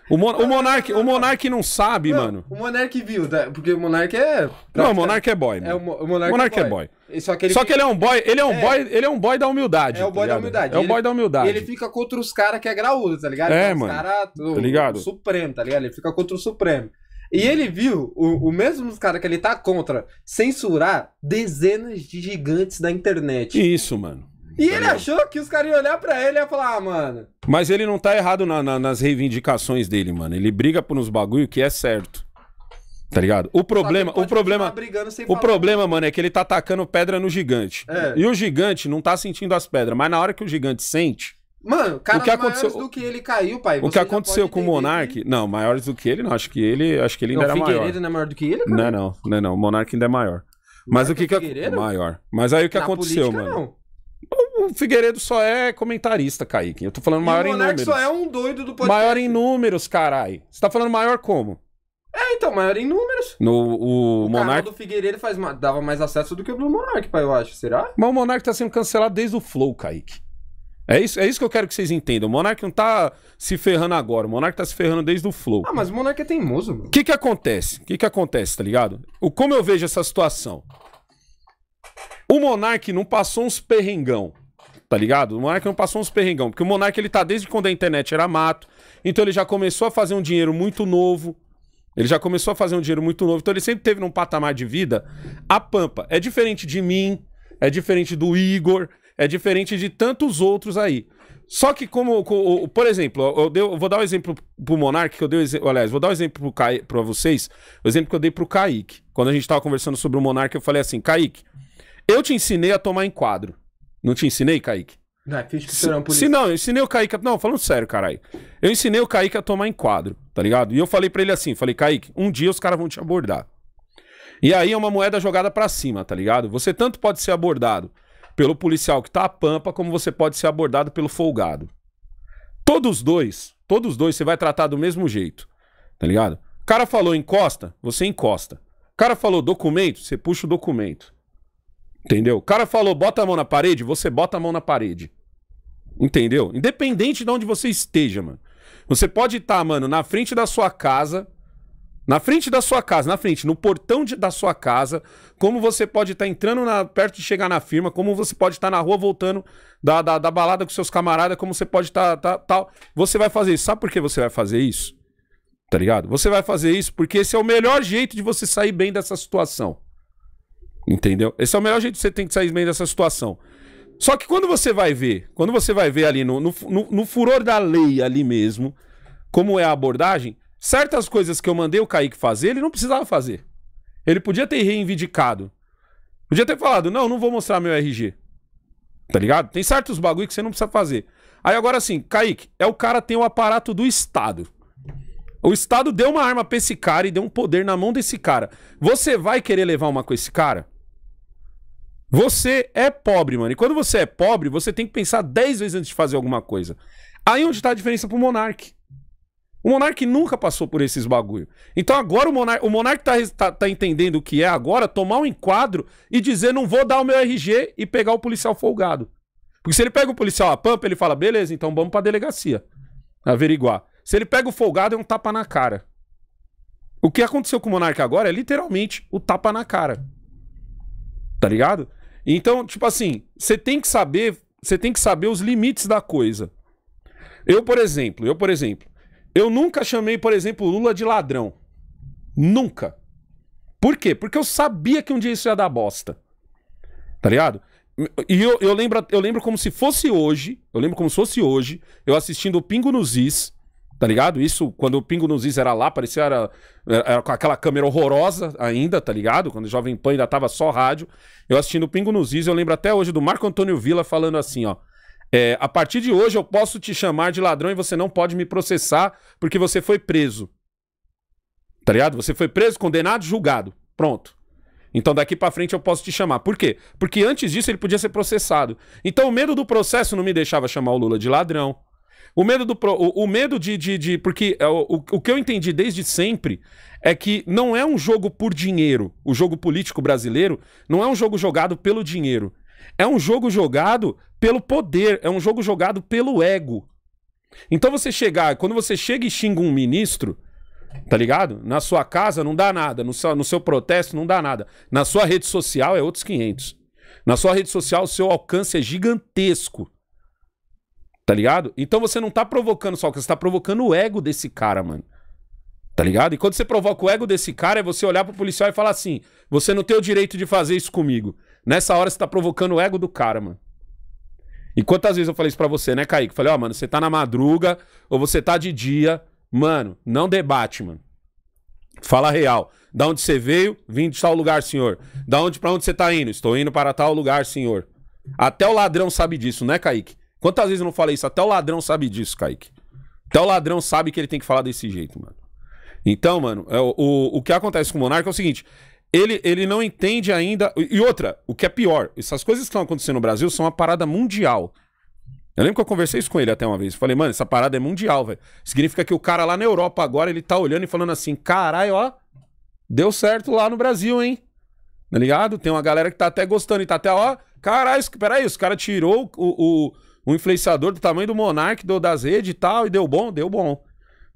O, Mon o, Monark, o Monark não sabe, não, mano. O Monark viu, tá? porque o Monark é. Não, o Monark é boy, é mano. É, o, Mo o Monark, é, é, boy. é boy. Só que ele, Só fica... que ele é um boy, ele é um é. boy, ele é um boy da humildade. É o tá boy tá da humildade. É o boy da humildade. Ele fica contra os caras que é graúdo, tá ligado? É, então, mano. Os caras. Tá ligado? O Supremo, tá ligado? Ele fica contra o Supremo. E ele viu o, o mesmo cara que ele tá contra censurar dezenas de gigantes da internet. Isso, mano. E ele achou que os caras iam olhar pra ele e ia falar, ah, mano. Mas ele não tá errado na, na, nas reivindicações dele, mano. Ele briga por uns bagulho que é certo. Tá ligado? O problema, o problema, o problema, mano, é que ele tá atacando pedra no gigante. É. E o gigante não tá sentindo as pedras, mas na hora que o gigante sente, Mano, cara, o que aconteceu do que ele caiu, pai. O que aconteceu com o Monark? Que... Não, maiores do que ele, não. Acho que ele, acho que ele ainda não, é era Figueiredo maior. O não é maior do que ele, é cara? Não, não, não, é não. O Monark ainda é maior. Mas Monarca o que que é maior? Mas aí o que Na aconteceu, política, mano? Não. O Figueiredo só é comentarista, Kaique. Eu tô falando maior o em números. só é um doido do podcast. Maior em números, caralho. Você tá falando maior como? É, então, maior em números. No, o o Monark... canal do Figueiredo faz, dava mais acesso do que o do Monark, pai, eu acho. Será? Mas o Monark tá sendo cancelado desde o Flow, Kaique. É isso, é isso que eu quero que vocês entendam. O Monark não tá se ferrando agora. O Monark tá se ferrando desde o Flow. Ah, mas o Monark é teimoso, mano. O que que acontece? O que que acontece, tá ligado? O, como eu vejo essa situação? O Monark não passou uns perrengão, tá ligado? O Monark não passou uns perrengão, porque o Monark ele tá desde quando a internet era mato, então ele já começou a fazer um dinheiro muito novo, ele já começou a fazer um dinheiro muito novo, então ele sempre teve num patamar de vida a pampa. É diferente de mim, é diferente do Igor, é diferente de tantos outros aí. Só que como, por exemplo, eu, eu, vou dar um exemplo pro Monark, que eu dei, aliás, vou dar um exemplo para vocês, o exemplo que eu dei pro Kaique. Quando a gente tava conversando sobre o Monark, eu falei assim, Kaique, eu te ensinei a tomar enquadro. Não te ensinei, Kaique? Não, é fiz se, se não, eu ensinei o Kaique. A... Não, falando sério, caralho. Eu ensinei o Kaique a tomar enquadro, tá ligado? E eu falei para ele assim: falei, Kaique, um dia os caras vão te abordar. E aí é uma moeda jogada para cima, tá ligado? Você tanto pode ser abordado pelo policial que tá a pampa, como você pode ser abordado pelo folgado. Todos dois, todos dois você vai tratar do mesmo jeito, tá ligado? O cara falou encosta, você encosta. O cara falou documento, você puxa o documento. Entendeu? O cara falou, bota a mão na parede, você bota a mão na parede. Entendeu? Independente de onde você esteja, mano. Você pode estar, tá, mano, na frente da sua casa, na frente da sua casa, na frente, no portão de, da sua casa, como você pode estar tá entrando na, perto de chegar na firma, como você pode estar tá na rua voltando da, da, da, balada com seus camaradas, como você pode estar tá, tá, tal. Você vai fazer isso. Sabe por que você vai fazer isso? Tá ligado? Você vai fazer isso porque esse é o melhor jeito de você sair bem dessa situação. Entendeu? Esse é o melhor jeito que você tem que sair meio dessa situação. Só que quando você vai ver, quando você vai ver ali no, no, no furor da lei ali mesmo, como é a abordagem, certas coisas que eu mandei o Kaique fazer, ele não precisava fazer. Ele podia ter reivindicado. Podia ter falado, não, não vou mostrar meu RG. Tá ligado? Tem certos bagulho que você não precisa fazer. Aí agora assim, Kaique, é o cara tem o aparato do Estado. O Estado deu uma arma pra esse cara e deu um poder na mão desse cara. Você vai querer levar uma com esse cara? Você é pobre, mano. E quando você é pobre, você tem que pensar 10 vezes antes de fazer alguma coisa. Aí é onde tá a diferença pro Monark. O Monark nunca passou por esses bagulho. Então agora o Monark, o Monark tá, tá, tá, entendendo o que é agora tomar um enquadro e dizer não vou dar o meu RG e pegar o policial folgado. Porque se ele pega o policial a pampa, ele fala, beleza, então vamos pra delegacia averiguar. Se ele pega o folgado, é um tapa na cara. O que aconteceu com o Monark agora é literalmente o tapa na cara. Tá ligado? Então, tipo assim, você tem que saber, você tem que saber os limites da coisa. Eu, por exemplo, eu, por exemplo, eu nunca chamei, por exemplo, Lula de ladrão. Nunca. Por quê? Porque eu sabia que um dia isso ia dar bosta. Tá ligado? E eu, eu, lembro, eu lembro como se fosse hoje, eu lembro como se fosse hoje, eu assistindo o Pingo nos Is, Tá ligado? Isso, quando o Pingo nos Is era lá, parecia era, era com aquela câmera horrorosa ainda, tá ligado? Quando o Jovem Pan ainda tava só rádio. Eu assistindo o Pingo nos Is, eu lembro até hoje do Marco Antônio Villa falando assim, ó. É, a partir de hoje eu posso te chamar de ladrão e você não pode me processar porque você foi preso. Tá ligado? Você foi preso, condenado, julgado. Pronto. Então daqui para frente eu posso te chamar. Por quê? Porque antes disso ele podia ser processado. Então o medo do processo não me deixava chamar o Lula de ladrão. O medo do pro, o, o, medo de, de, de porque é, o, o, o que eu entendi desde sempre é que não é um jogo por dinheiro. O jogo político brasileiro não é um jogo jogado pelo dinheiro. É um jogo jogado pelo poder, é um jogo jogado pelo ego. Então você chegar, quando você chega e xinga um ministro, tá ligado? Na sua casa não dá nada, no seu, no seu protesto não dá nada. Na sua rede social é outros 500. Na sua rede social o seu alcance é gigantesco. Tá ligado? Então você não tá provocando só, você tá provocando o ego desse cara, mano. Tá ligado? E quando você provoca o ego desse cara, é você olhar pro policial e falar assim: você não tem o direito de fazer isso comigo. Nessa hora você tá provocando o ego do cara, mano. E quantas vezes eu falei isso pra você, né, Kaique? Falei, ó, oh, mano, você tá na madruga ou você tá de dia. Mano, não debate, mano. Fala real. Da onde você veio? Vim de tal lugar, senhor. Da onde para onde você tá indo? Estou indo para tal lugar, senhor. Até o ladrão sabe disso, né, Kaique? Quantas vezes eu não falei isso? Até o ladrão sabe disso, Kaique. Até o ladrão sabe que ele tem que falar desse jeito, mano. Então, mano, é, o, o, que acontece com o Monarca é o seguinte: ele, ele não entende ainda. E outra, o que é pior, essas coisas que estão acontecendo no Brasil são uma parada mundial. Eu lembro que eu conversei isso com ele até uma vez. Eu falei, mano, essa parada é mundial, velho. Significa que o cara lá na Europa agora, ele tá olhando e falando assim: caralho, ó, deu certo lá no Brasil, hein? Tá ligado? Tem uma galera que tá até gostando e tá até, ó, caralho, peraí, os cara tirou o, o um influenciador do tamanho do Monark, do, das redes e tal, e deu bom? Deu bom.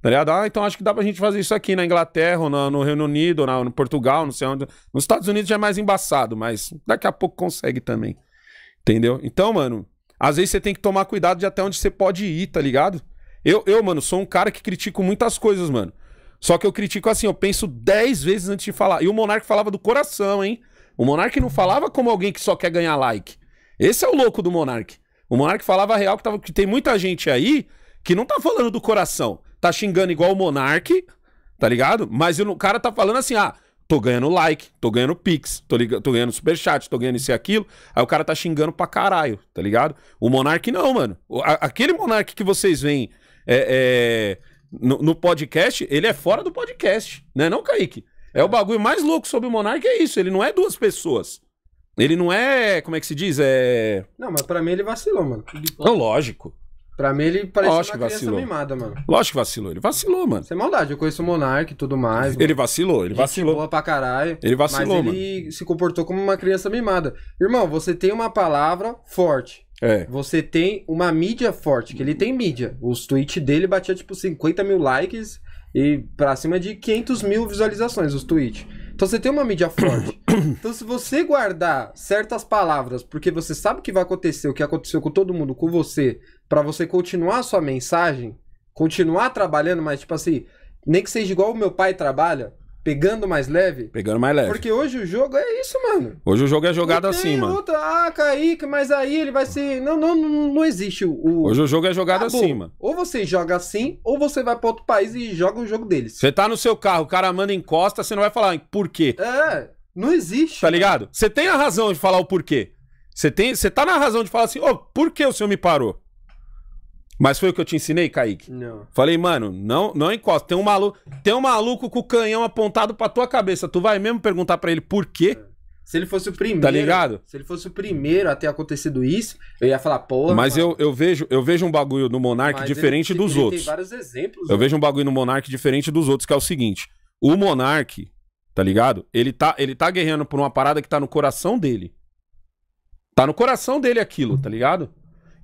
Tá ligado? Ah, então acho que dá pra gente fazer isso aqui na Inglaterra, ou no, no Reino Unido, ou na, no Portugal, não sei onde. Nos Estados Unidos já é mais embaçado, mas daqui a pouco consegue também. Entendeu? Então, mano, às vezes você tem que tomar cuidado de até onde você pode ir, tá ligado? Eu, eu, mano, sou um cara que critico muitas coisas, mano. Só que eu critico assim, eu penso 10 vezes antes de falar. E o Monark falava do coração, hein? O Monark não falava como alguém que só quer ganhar like. Esse é o louco do Monark. O Monark falava a real que, tava, que tem muita gente aí que não tá falando do coração. Tá xingando igual o Monark, tá ligado? Mas o cara tá falando assim, ah, tô ganhando like, tô ganhando pix, tô, tô ganhando superchat, tô ganhando isso e aquilo. Aí o cara tá xingando pra caralho, tá ligado? O Monark não, mano. O, a, aquele Monark que vocês veem é, é, no, no, podcast, ele é fora do podcast, né não, Kaique? É o bagulho mais louco sobre o Monark é isso, ele não é duas pessoas. Ele não é. Como é que se diz? É. Não, mas pra mim ele vacilou, mano. Não, lógico. Pra mim ele parece Lógico uma criança mimada, mano. Lógico que vacilou. Ele vacilou, mano. é maldade, eu conheço o Monark e tudo mais. Ele vacilou, ele vacilou. boa pra caralho. Ele vacilou, mas ele se comportou como uma criança mimada. Irmão, você tem uma palavra forte. É. Você tem uma mídia forte, que ele tem mídia. Os tweets dele batia tipo 50 mil likes e pra cima de 500 mil visualizações os tweets. Então você tem uma mídia forte. (coughs) Então se você guardar certas palavras, porque você sabe o que vai acontecer, o que aconteceu com todo mundo, com você, para você continuar a sua mensagem, continuar trabalhando, mas tipo assim, nem que seja igual o meu pai trabalha, Pegando mais leve? Pegando mais leve. Porque hoje o jogo é isso, mano. Hoje o jogo é jogado não assim, mano. ah, Kaique, mas aí ele vai ser. Não, não, não, não existe o, Hoje o jogo é jogado Acabou. assim, mano. Ou você joga assim, ou você vai para outro país e joga o jogo deles. Você tá no seu carro, o cara manda encosta, você não vai falar por quê. É, não existe. Tá ligado? Você tem a razão de falar o porquê. Você, tem, você tá na razão de falar assim, ô, oh, por que o senhor me parou? Mas foi o que eu te ensinei, Kaique? Não. Falei, mano, não, não encosta. Tem um maluco, tem um maluco com o canhão apontado pra tua cabeça. Tu vai mesmo perguntar para ele por quê? É. Se ele fosse o tá primeiro. Tá ligado? Se ele fosse o primeiro a ter acontecido isso, eu ia falar, porra. Mas eu, eu, vejo, eu vejo um bagulho no Monark diferente ele, dos ele outros. Tem vários exemplos. Eu mano. Né? vejo um bagulho no Monark diferente dos outros, que é o seguinte: o Monark, tá ligado? Ele tá, ele tá guerreando por uma parada que tá no coração dele. Tá no coração dele aquilo, tá ligado?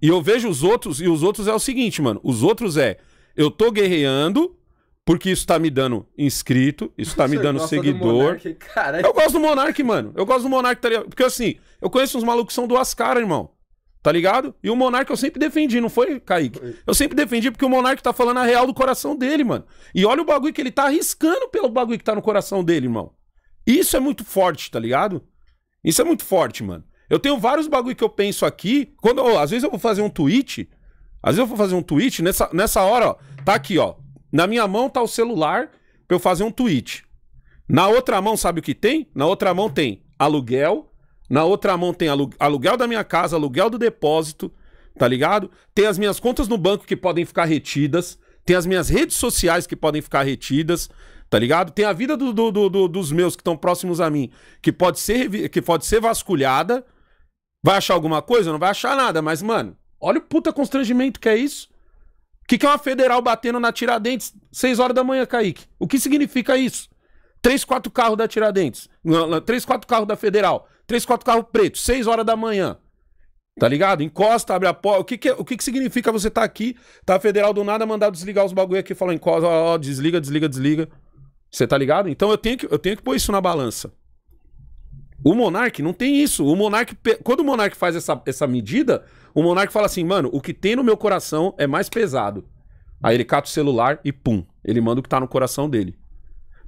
E eu vejo os outros, e os outros é o seguinte, mano. Os outros é, eu tô guerreando, porque isso tá me dando inscrito, isso tá me dando seguidor. Monark, eu gosto do Monark, mano. Eu gosto do Monark, tá ligado? Porque assim, eu conheço uns malucos que são duas caras, irmão. Tá ligado? E o Monark eu sempre defendi, não foi, Kaique? Foi. Eu sempre defendi porque o Monark tá falando a real do coração dele, mano. E olha o bagulho que ele tá arriscando pelo bagulho que tá no coração dele, irmão. Isso é muito forte, tá ligado? Isso é muito forte, mano. Eu tenho vários bagulho que eu penso aqui. Quando, às vezes eu vou fazer um tweet. Às vezes eu vou fazer um tweet, nessa, nessa hora, ó, tá aqui, ó. Na minha mão tá o celular pra eu fazer um tweet. Na outra mão, sabe o que tem? Na outra mão tem aluguel. Na outra mão tem alu aluguel da minha casa, aluguel do depósito, tá ligado? Tem as minhas contas no banco que podem ficar retidas. Tem as minhas redes sociais que podem ficar retidas, tá ligado? Tem a vida do, do, do, dos meus que estão próximos a mim, que pode ser, que pode ser vasculhada, Vai achar alguma coisa? Não vai achar nada, mas, mano, olha o puta constrangimento que é isso. O que, que é uma federal batendo na Tiradentes 6 horas da manhã, Kaique? O que significa isso? Três, quatro carros da Tiradentes. Três, quatro carros da Federal. Três, quatro carros pretos. Seis horas da manhã. Tá ligado? Encosta, abre a porta. O que, que, é, o que, que significa você tá aqui, tá federal do nada, mandar desligar os bagulho aqui, falar encosta, ó, ó, desliga, desliga, desliga. Você tá ligado? Então eu tenho que, eu tenho que pôr isso na balança. O Monark não tem isso. O Monark, quando o Monark faz essa, essa medida, o Monark fala assim, mano, o que tem no meu coração é mais pesado. Aí ele cata o celular e pum, ele manda o que tá no coração dele.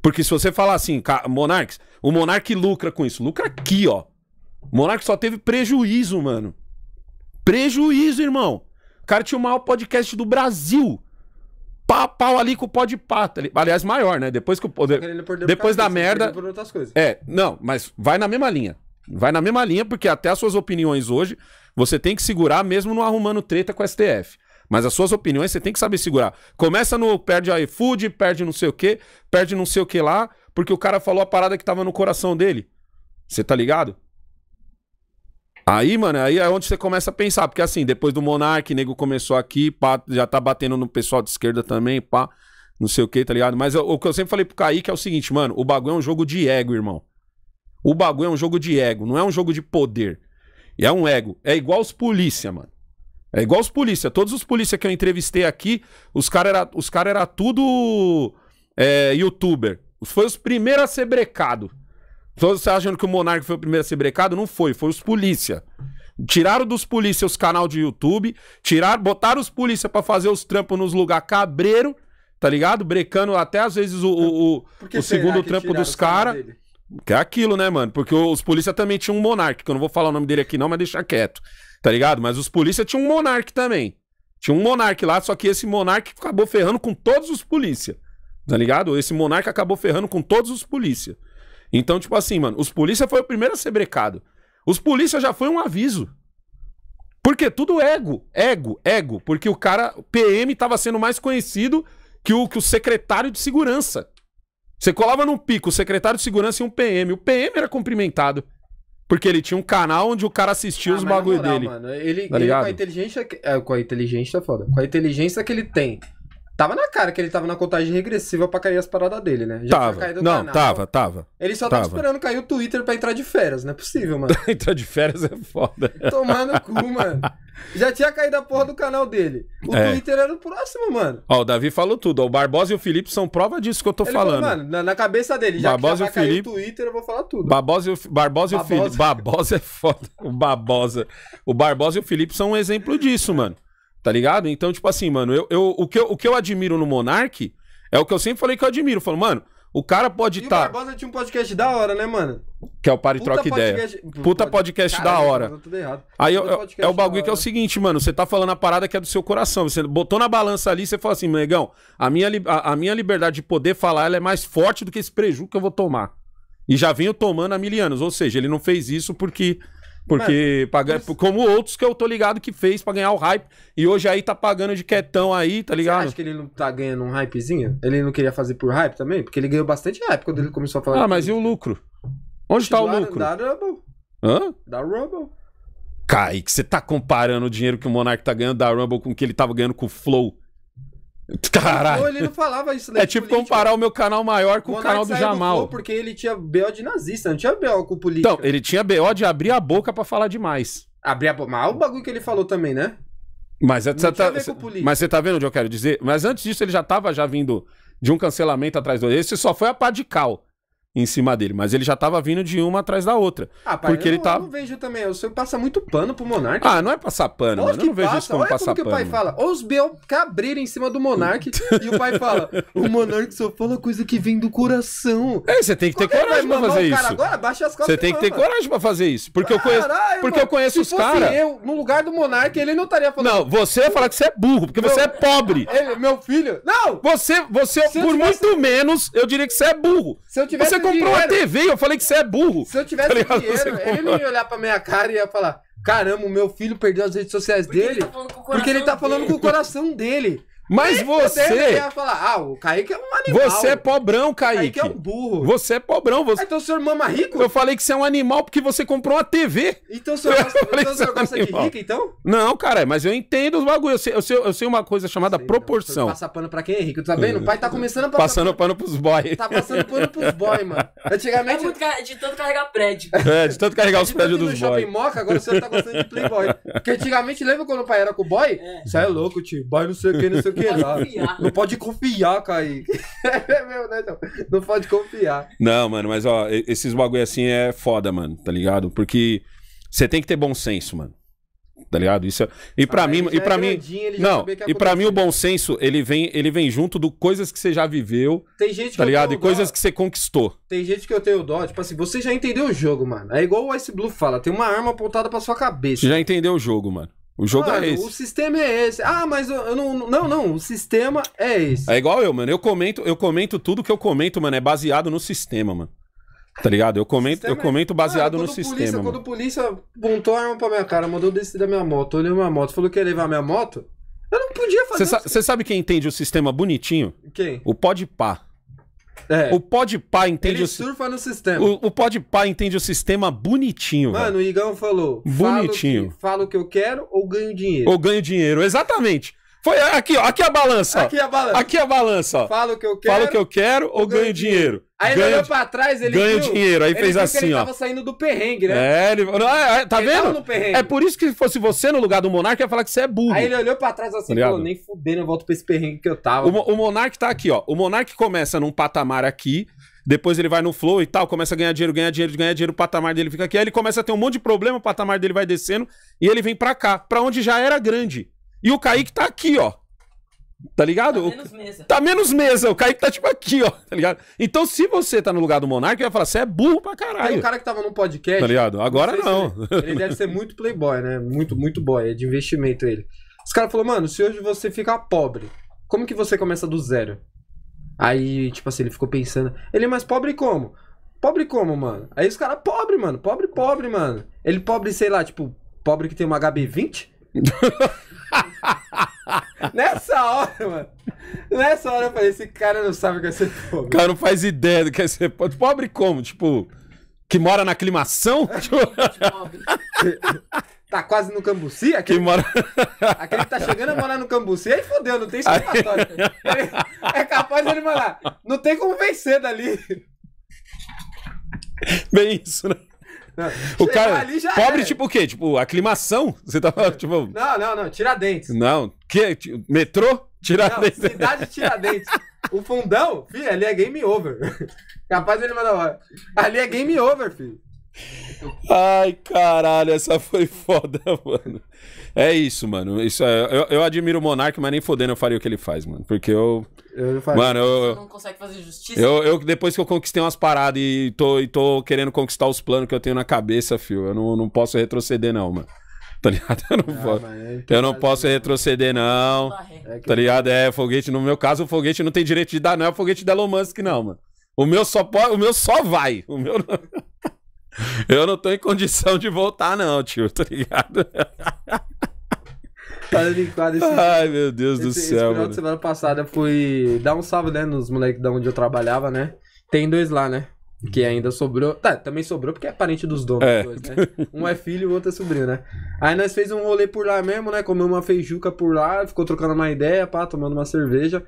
Porque se você falar assim, Monarques, o Monark lucra com isso. Lucra aqui, ó. O Monark só teve prejuízo, mano. Prejuízo, irmão. O cara tinha o maior podcast do Brasil pau pau ali com o pó de pata. Tá aliás, maior, né? Depois que o poder depois da merda. É, não, mas vai na mesma linha. Vai na mesma linha, porque até as suas opiniões hoje você tem que segurar, mesmo não arrumando treta com o STF. Mas as suas opiniões você tem que saber segurar. Começa no perde a iFood, perde não sei o que, perde não sei o que lá, porque o cara falou a parada que tava no coração dele. Você tá ligado? Aí, mano, aí é onde você começa a pensar, porque assim, depois do Monark, nego começou aqui, pá, já tá batendo no pessoal de esquerda também, pá, não sei o que, tá ligado? Mas eu, o que eu sempre falei pro Kaique é o seguinte, mano, o bagulho é um jogo de ego, irmão. O bagulho é um jogo de ego, não é um jogo de poder. E é um ego. É igual os polícia, mano. É igual os polícia. Todos os polícia que eu entrevistei aqui, os caras era, os cara era tudo é, youtuber. Foi os primeiros a ser brecado. Todos então, achando que o Monark foi o primeiro a ser brecado? Não foi, foi os polícia. Tiraram dos polícia os canal de YouTube, tiraram, botaram os polícia para fazer os trampos nos lugar cabreiro, tá ligado? Brecando até às vezes o, o, o segundo trampo dos caras. Que é aquilo, né, mano? Porque os polícia também tinham um monarca, que eu não vou falar o nome dele aqui não, mas deixa quieto, tá ligado? Mas os polícia tinham um monarca também. Tinha um Monarque lá, só que esse Monarque acabou ferrando com todos os polícia, tá ligado? Esse Monarque acabou ferrando com todos os polícia. Então, tipo assim, mano, os polícia foi o primeiro a ser brecado. Os polícia já foi um aviso. Porque tudo ego, ego, ego. Porque o cara, o PM, estava sendo mais conhecido que o, que o secretário de segurança. Você colava num pico, o secretário de segurança e um PM. O PM era cumprimentado. Porque ele tinha um canal onde o cara assistia ah, os bagulho moral, dele. Mano, ele, tá ele com a inteligência. É, com a inteligência é foda. Com a inteligência que ele tem Tava na cara que ele tava na contagem regressiva pra cair as paradas dele, né? Já tava. Não, canal. tava, tava. Ele só tava. esperando cair o Twitter pra entrar de férias, não é possível, mano. (laughs) entrar de férias é foda. (laughs) Tomar no cu, mano. Já tinha caído a porra do canal dele. O é. Twitter era o próximo, mano. Ó, o Davi falou tudo. o Barbosa e o Felipe são prova disso que eu tô ele falando. Falou, mano, na, na, cabeça dele, já Barbosa que já vai o Felipe... o Twitter, eu vou falar tudo. Barbosa e o, Barbosa e o Felipe. Barbosa é foda. O Barbosa. O Barbosa e o Felipe são um exemplo disso, mano. Tá ligado? Então, tipo assim, mano, eu, eu, o, que eu, o que eu admiro no Monark é o que eu sempre falei que eu admiro. Falo, mano, o cara pode estar. Tá... O Barbosa tinha um podcast da hora, né, mano? Que é o Pare Troca podcast... Ideia. Puta podcast da hora. Tá Aí eu, é o bagulho que é o seguinte, mano. Você tá falando a parada que é do seu coração. Você botou na balança ali, você fala assim, negão, a minha, li... a, a, minha liberdade de poder falar ela é mais forte do que esse prejuízo que eu vou tomar. E já venho tomando há mil anos. Ou seja, ele não fez isso porque porque é paga... Mas... como outros que eu tô ligado que fez pra ganhar o hype. E hoje aí tá pagando de quietão aí, tá ligado? Você acha que ele não tá ganhando um hypezinho? Ele não queria fazer por hype também? Porque ele ganhou bastante hype quando ele começou a falar. Ah, mas e o lucro? Onde tá o lucro? Da Rumble. Hã? Da Rumble. Kaique, você tá comparando o dinheiro que o Monark tá ganhando da Rumble com o que ele tava ganhando com o Flow. (laughs) Caralho. Então, ele não falava isso. Né, é tipo comparar o meu canal maior com o, o canal do Jamal. Do porque ele tinha BO de nazista, não tinha BO com política. Então, ele tinha BO de abrir a boca para falar demais. Abrir a boca. Mas olha é o bagulho que ele falou também, né? Mas, você é, tá, mas você tá vendo onde eu quero dizer? Mas antes disso, ele já tava já vindo de um cancelamento atrás do outro. Esse só foi a pá de cal em cima dele. Mas ele já tava vindo de uma atrás da outra. Ah, pai, porque eu ele não, eu tá não vejo também. Você passa muito pano pro Monark. Ah, não é passar pano, mano. Eu não passa. vejo isso como Olha passar como pano. que o pai fala. Ou os B.O. cabriram em cima do Monark (laughs) e o pai fala: o Monark só fala coisa que vem do coração. É, você tem que ter Qualquer coragem pra fazer isso. Agora, baixa as costas você tem que ter mano. coragem pra fazer isso. Porque eu conheço, porque eu conheço os caras. eu, no lugar do Monark, ele não estaria falando. Não, você ia falar que você é burro, porque meu... você é pobre. (laughs) Ele, meu filho. Não! Você, você por tivesse... muito menos, eu diria que você é burro. Se eu tivesse Você comprou dinheiro, uma TV, eu falei que você é burro. Se eu tá tivesse tá dinheiro, ele não ia olhar pra minha cara e ia falar: caramba, o meu filho perdeu as redes sociais porque dele. Ele tá porque ele tá falando dele. com o coração dele. Mas Aí né? você. Eu ia falar, ah, o Kaique é um animal. Você é pobrão, Kaique. Kaique é um burro. Você é pobrão. Você... Ah, então o senhor é mama rico? Eu falei que você é um animal porque você comprou uma TV. Então o senhor gosta, então, o senhor gosta de rico, então? Não, cara, mas eu entendo os bagulhos. Eu sei, eu sei, eu sei uma coisa chamada sei, proporção. Não, passar pano pra quem, Henrique? É tá vendo? O pai tá começando a passar Passando pano, pano pros boys. Tá passando pano pros boys, mano. Antigamente. É muito car... de tanto carregar prédio. É, de tanto carregar os prédios dos boys. shopping moca, agora o senhor tá gostando de playboy. Porque antigamente, lembra quando o pai era com o boy? Você é. é louco, tio. Boy não sei o que, não sei o que que Não pode confiar, Kaique. (laughs) É meu, né, não. não pode confiar. Não, mano, mas ó, esses bagulho assim é foda, mano, tá ligado? Porque você tem que ter bom senso, mano. Tá ligado? Isso é... E para ah, mim, e para é mim, não. E para mim o bom senso, ele vem, ele vem junto do coisas que você já viveu. Tem gente tá ligado? E coisas que você conquistou. Tem gente que eu tenho dó, tipo assim, você já entendeu o jogo, mano. É igual o Ice Blue fala, tem uma arma apontada para sua cabeça. Você já entendeu o jogo, mano. O jogo é esse. O sistema é esse. Ah, mas eu, não. Não, não. O sistema é esse. É igual eu, mano. Eu comento, eu comento tudo que eu comento, mano. É baseado no sistema, mano. Tá ligado? Eu comento, eu é- comento baseado no polícia, sistema. Quando a polícia apontou a arma pra minha cara, mandou descer da minha moto, olhou minha moto, falou que ia levar minha moto, eu não podia fazer Você sabe quem entende o sistema bonitinho? Quem? O pode pá. É. O Podpah entende Ele o surfa no sistema. O, o Podpah entende o sistema bonitinho. Mano, o Igão falou. Bonitinho. Falo o que eu quero ou ganho dinheiro. Ou ganho dinheiro, exatamente. Foi aqui, ó. Aqui a balança. Aqui a balança. Aqui a balança. Fala o que eu quero. Fala o que eu quero ou ganho, ganho dinheiro. dinheiro. Aí ganha, ele olhou pra trás, ele ganha dinheiro. Aí fez assim, que ele ó. Ele tava saindo do perrengue, né? É, ele, não, é, é, tá ele vendo? É por isso que se fosse você no lugar do Monark, ia falar que você é burro. Aí ele olhou pra trás assim, tá pô, nem fudendo, eu volto pra esse perrengue que eu tava. O, mano. o Monark tá aqui, ó. O Monark começa num patamar aqui, depois ele vai no flow e tal, começa a ganhar dinheiro, ganhar dinheiro, ganhar dinheiro, o patamar dele fica aqui. Aí ele começa a ter um monte de problema, o patamar dele vai descendo e ele vem pra cá, pra onde já era grande. E o Kaique tá aqui, ó. Tá ligado? Tá menos mesa. Tá menos mesa. O Kaique tá tipo aqui, ó. Tá ligado? Então, se você tá no lugar do Monarca, eu ia falar, você é burro pra caralho. Tem um cara que tava num podcast. Tá ligado? Agora não. não. Ele, ele, deve ser muito playboy, né? Muito, muito boy. É de investimento ele. Os caras falaram, mano, se hoje você ficar pobre, como que você começa do zero? Aí, tipo assim, ele ficou pensando. Ele é mais pobre como? Pobre como, mano? Aí os caras, pobre, mano. Pobre, pobre, mano. Ele pobre, sei lá, tipo, pobre que tem uma HB20? (laughs) (laughs) Nessa hora, mano. Nessa hora eu falei, esse cara não sabe o que é ser pobre. O cara não faz ideia do que é ser pobre. Pobre como? Tipo, que mora na aclimação? (laughs) Tipo, (laughs) tá quase no Cambuci? Aquele, que mora... aquele que tá chegando a morar no Cambuci, aí fodeu, não tem escapatória. é capaz de ele morar. não tem como vencer dali. Bem isso, né? o cara. Pobre, é. tipo o quê? Tipo, aclimação? Você tava, é. tipo. Não, não, não. Tiradentes. Não. Que, metrô? Tiradentes. Não, cidade Tiradentes. o fundão, filho, ali é game over. (laughs) Capaz ele mandar hora. Ali é game over, filho. Ai, caralho, essa foi foda, mano. É isso, mano. Isso é, eu, eu admiro o Monark, mas nem fodendo eu faria o que ele faz, mano. Porque eu. eu mano, eu. Você não consegue fazer justiça? Eu, eu, depois que eu conquistei umas paradas e tô, e tô querendo conquistar os planos que eu tenho na cabeça, fio, eu não, não posso retroceder, não, mano (laughs) tá ligado? Eu não, não ah, posso, é eu não posso retroceder, não. É tá ligado? É, foguete, no meu caso, o foguete não tem direito de dar, não é o foguete da Elon Musk, não, mano. O meu só, pode, o meu só vai. O meu não... (laughs) Eu não tô em condição de voltar, não, tio, tá ligado? (laughs) Falando em quadro, esse, Ai, meu Deus esse, do céu. Esse final mano. de semana passada fui dar um salve, né, nos moleques da onde eu trabalhava, né? Tem dois lá, né? Que ainda sobrou. Tá, também sobrou porque é parente dos donos, é. dois, né? Um é filho e o outro é sobrinho, né? Aí nós fez um rolê por lá mesmo, né? Comeu uma feijuca por lá, ficou trocando uma ideia, pá, tomando uma cerveja.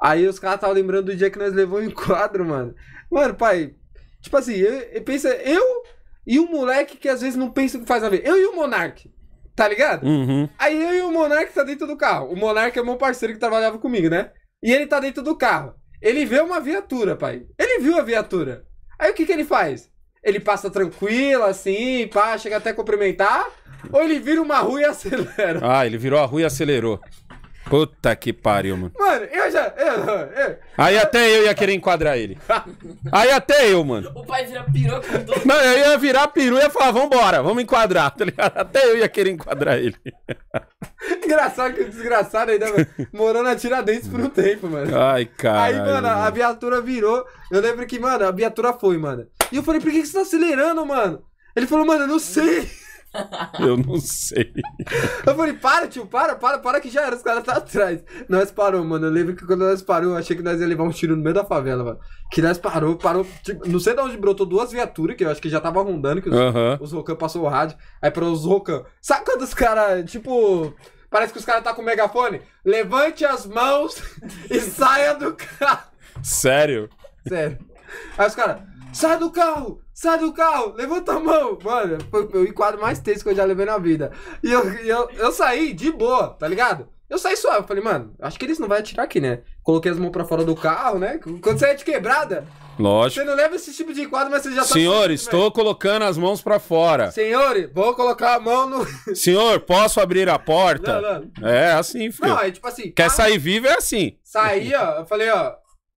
Aí os caras estavam lembrando do dia que nós levou em quadro, mano. Mano, pai, tipo assim, eu, eu pensa, eu e o moleque que às vezes não pensa o que faz a ver. Eu e o Monark. Tá ligado? Uhum. Aí eu e o Monark tá dentro do carro. O Monark é meu parceiro que trabalhava comigo, né? E ele tá dentro do carro. Ele vê uma viatura, pai. Ele viu a viatura. Aí o que que ele faz? Ele passa tranquilo, assim, pá, chega até cumprimentar. Ou ele vira uma rua e acelera? Ah, ele virou a rua e acelerou. Puta que pariu, mano. Mano, eu já. Eu, eu, Aí até eu ia querer enquadrar ele. Aí até eu, mano. O pai vira peru com todo. Não, eu ia virar peru e ia falar, vambora, vamos enquadrar, tá ligado? Até eu ia querer enquadrar ele. (laughs) Engraçado que o desgraçado ainda, mano, morou na Tiradentes por um tempo, mano. Ai, cara. Aí, mano, a viatura virou. Eu lembro que, mano, a viatura foi, mano. E eu falei, por que, que você tá acelerando, mano? Ele falou, mano, eu não sei. (laughs) Eu não sei. Eu falei, para, tio, para, para, para que já era, os caras tá atrás. Nós parou, mano. Eu lembro que quando nós parou, eu achei que nós ia levar um tiro no meio da favela, mano. Que nós parou, parou. Tipo, não sei de onde brotou duas viaturas, que eu acho que já tava rondando, que os, os Rocan passou o rádio. Aí para os Rocan. Sabe quando os caras, tipo. Parece que os caras tá com o megafone? Levante as mãos (laughs) e saia do carro. Sério? Sério. Aí os caras, sai do carro! sai do carro, levanta a mão. Mano, foi o enquadro mais tenso que eu já levei na vida. E eu, eu, eu saí de boa, tá ligado? Eu saí suave, falei, mano, acho que eles não vão atirar aqui, né? Coloquei as mãos pra fora do carro, né? Quando você é de quebrada. Lógico. Você não leva esse tipo de enquadro, mas você já tá. estou né? colocando as mãos pra fora. Senhor, vou colocar a mão no. (laughs) Senhor, posso abrir a porta? Não, não. É assim, filho. Não, é tipo assim. Quer carro... sair vivo é assim. Saí, ó. Eu falei, ó.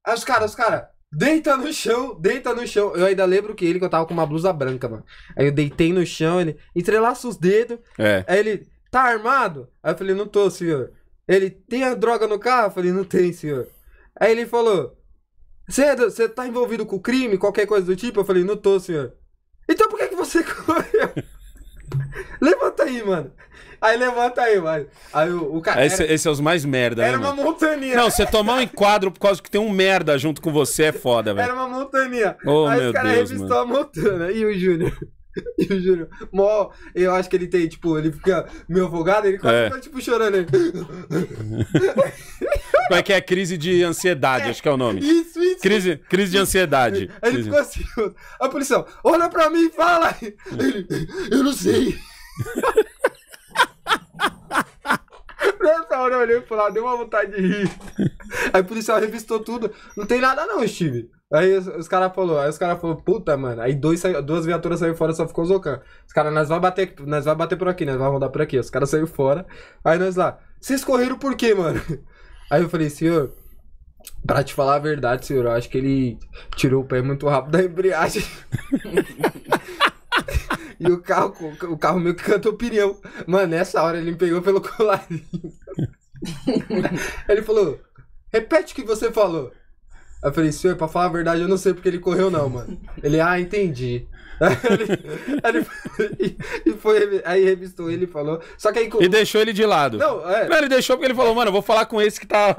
Aí os caras, os caras. Deita no chão, deita no chão. Eu ainda lembro que ele, que eu tava com uma blusa branca, mano. Aí eu deitei no chão, ele entrelaça os dedos. É. Aí ele, tá armado? Aí eu falei, não tô, senhor. Ele, tem a droga no carro? Eu falei, não tem, senhor. Aí ele falou, você é tá envolvido com crime, qualquer coisa do tipo? Eu falei, não tô, senhor. Então por que, que você (laughs) correu? (laughs) levanta aí, mano. Aí levanta aí, mano. Aí o, o cara. Esse, era, esse é os mais merda, Era né, uma montaninha. Não, você tomar um enquadro por causa que tem um merda junto com você é foda, velho. Era uma montaninha. Oh, aí meu os caras revistou mano. a montanha. E o Júnior. E o Júnior, mó, eu acho que ele tem, tipo, ele fica meio afogado, ele quase é. fica, tipo, chorando. Ele... Né? (laughs) Como é que é? Crise de ansiedade, é. acho que é o nome. Isso, isso. Crise, crise de ansiedade. Aí ele ficou assim, a polícia, olha pra mim e fala. Ele, eu não sei. Nessa (laughs) hora eu olhei pro lado, ah, deu uma vontade de rir. Aí o policial revistou tudo. Não tem nada não, Steve. Aí os, os caras falou, aí os caras falou, puta, mano. Aí dois, duas viaturas saíram fora, só ficou o Zocan. Os caras, nós vamos bater, nós vai bater por aqui, nós vamos rodar por aqui. Os caras saíram fora. Aí nós lá, vocês correram por quê, mano? (laughs) Aí eu falei, senhor, pra te falar a verdade, senhor, eu acho que ele tirou o pé muito rápido da embreagem. (laughs) e o carro, o carro meio que cantou pneu. Mano, nessa hora ele me pegou pelo colarinho. (laughs) ele falou, repete o que você falou. Aí eu falei, senhor, pra falar a verdade, eu não sei porque ele correu, não, mano. Ele, ah, entendi. (laughs) Aí ele, ele, (laughs) e foi, aí revistou ele e falou. Só que aí. E deixou ele de lado. Não, é. não, ele deixou porque ele falou, mano, eu vou falar com esse que tá.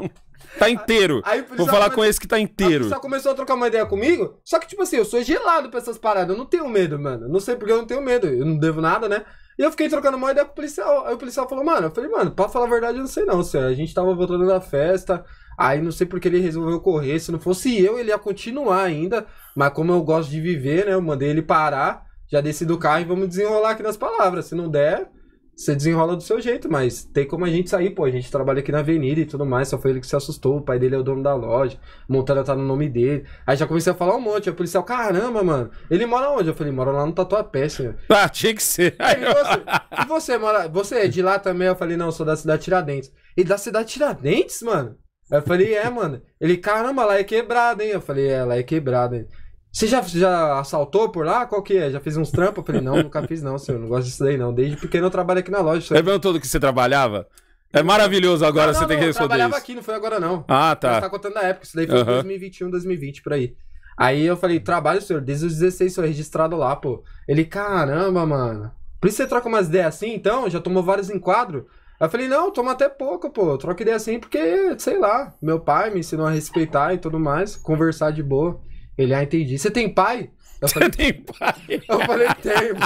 Tá inteiro. Aí, Vou falar come... com esse que tá inteiro. Só começou a trocar uma ideia comigo. Só que, tipo assim, eu sou gelado pra essas paradas. Eu não tenho medo, mano. Não sei porque eu não tenho medo. Eu não devo nada, né? E eu fiquei trocando uma ideia com o policial. Aí o policial falou, mano, eu falei, mano, pra falar a verdade, eu não sei não, senhor. A gente tava voltando da festa. Aí não sei porque ele resolveu correr. Se não fosse eu, ele ia continuar ainda. Mas como eu gosto de viver, né? Eu mandei ele parar, já desci do carro e vamos desenrolar aqui nas palavras. Se não der, você desenrola do seu jeito, mas tem como a gente sair, pô. A gente trabalha aqui na avenida e tudo mais. Só foi ele que se assustou. O pai dele é o dono da loja. Montana tá no nome dele. Aí já comecei a falar um monte. Aí o policial, caramba, mano. Ele mora onde? Eu falei, mora lá no Tatuapé, senhor. (laughs) Ah, tinha que ser. Aí, você, e você mora. Você é de lá também? Eu falei, não, sou da cidade Tiradentes. E da cidade Tiradentes, mano? eu falei, é, mano. Ele, caramba, lá é quebrado, hein? Eu falei, é, lá é quebrado, hein? Você já, já assaltou por lá? Qual que é? Já fez uns trampos? Eu falei, não, nunca fiz não, senhor. Não gosto disso daí, não. Desde pequeno eu trabalho aqui na loja. Você Lembra todo que você trabalhava? É maravilhoso agora não, não, você tem que responder. Eu trabalhava isso. aqui, não foi agora não. Ah, tá. Você tá contando da época, isso daí foi uhum. 2021, 2020 por aí. Aí eu falei, trabalho, senhor, desde os 16 sou registrado lá, pô. Ele, caramba, mano. Por isso você troca umas ideias assim, então? Já tomou vários enquadros? Aí eu falei, não, toma até pouco, pô. Troca ideia assim, porque, sei lá, meu pai me ensinou a respeitar e tudo mais, conversar de boa. Ele, ah, entendi. Você tem pai? Eu falei, tem pai? (laughs) Eu falei, tenho.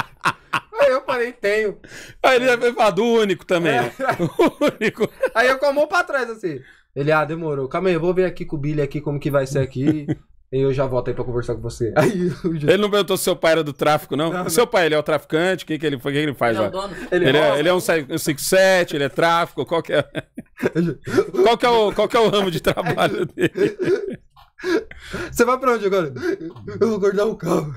Aí eu falei, tenho. Aí ele já veio falar do único também. É. (laughs) único. Aí eu com a mão pra trás assim. Ele, ah, demorou. Calma aí, eu vou ver aqui com o Billy aqui como que vai ser aqui eu já volto aí pra conversar com você. (laughs) Aí, já... Ele não perguntou se seu pai era do tráfico, não? não seu não. pai, ele é o traficante? O que, que, ele, que ele faz ele é lá? É um dono. Ele, ele, é, ele é, é um 57, ele é tráfico, qual que é... (laughs) qual, que é o, qual que é o ramo de trabalho (laughs) dele? Você vai pra onde agora? Eu vou guardar o carro.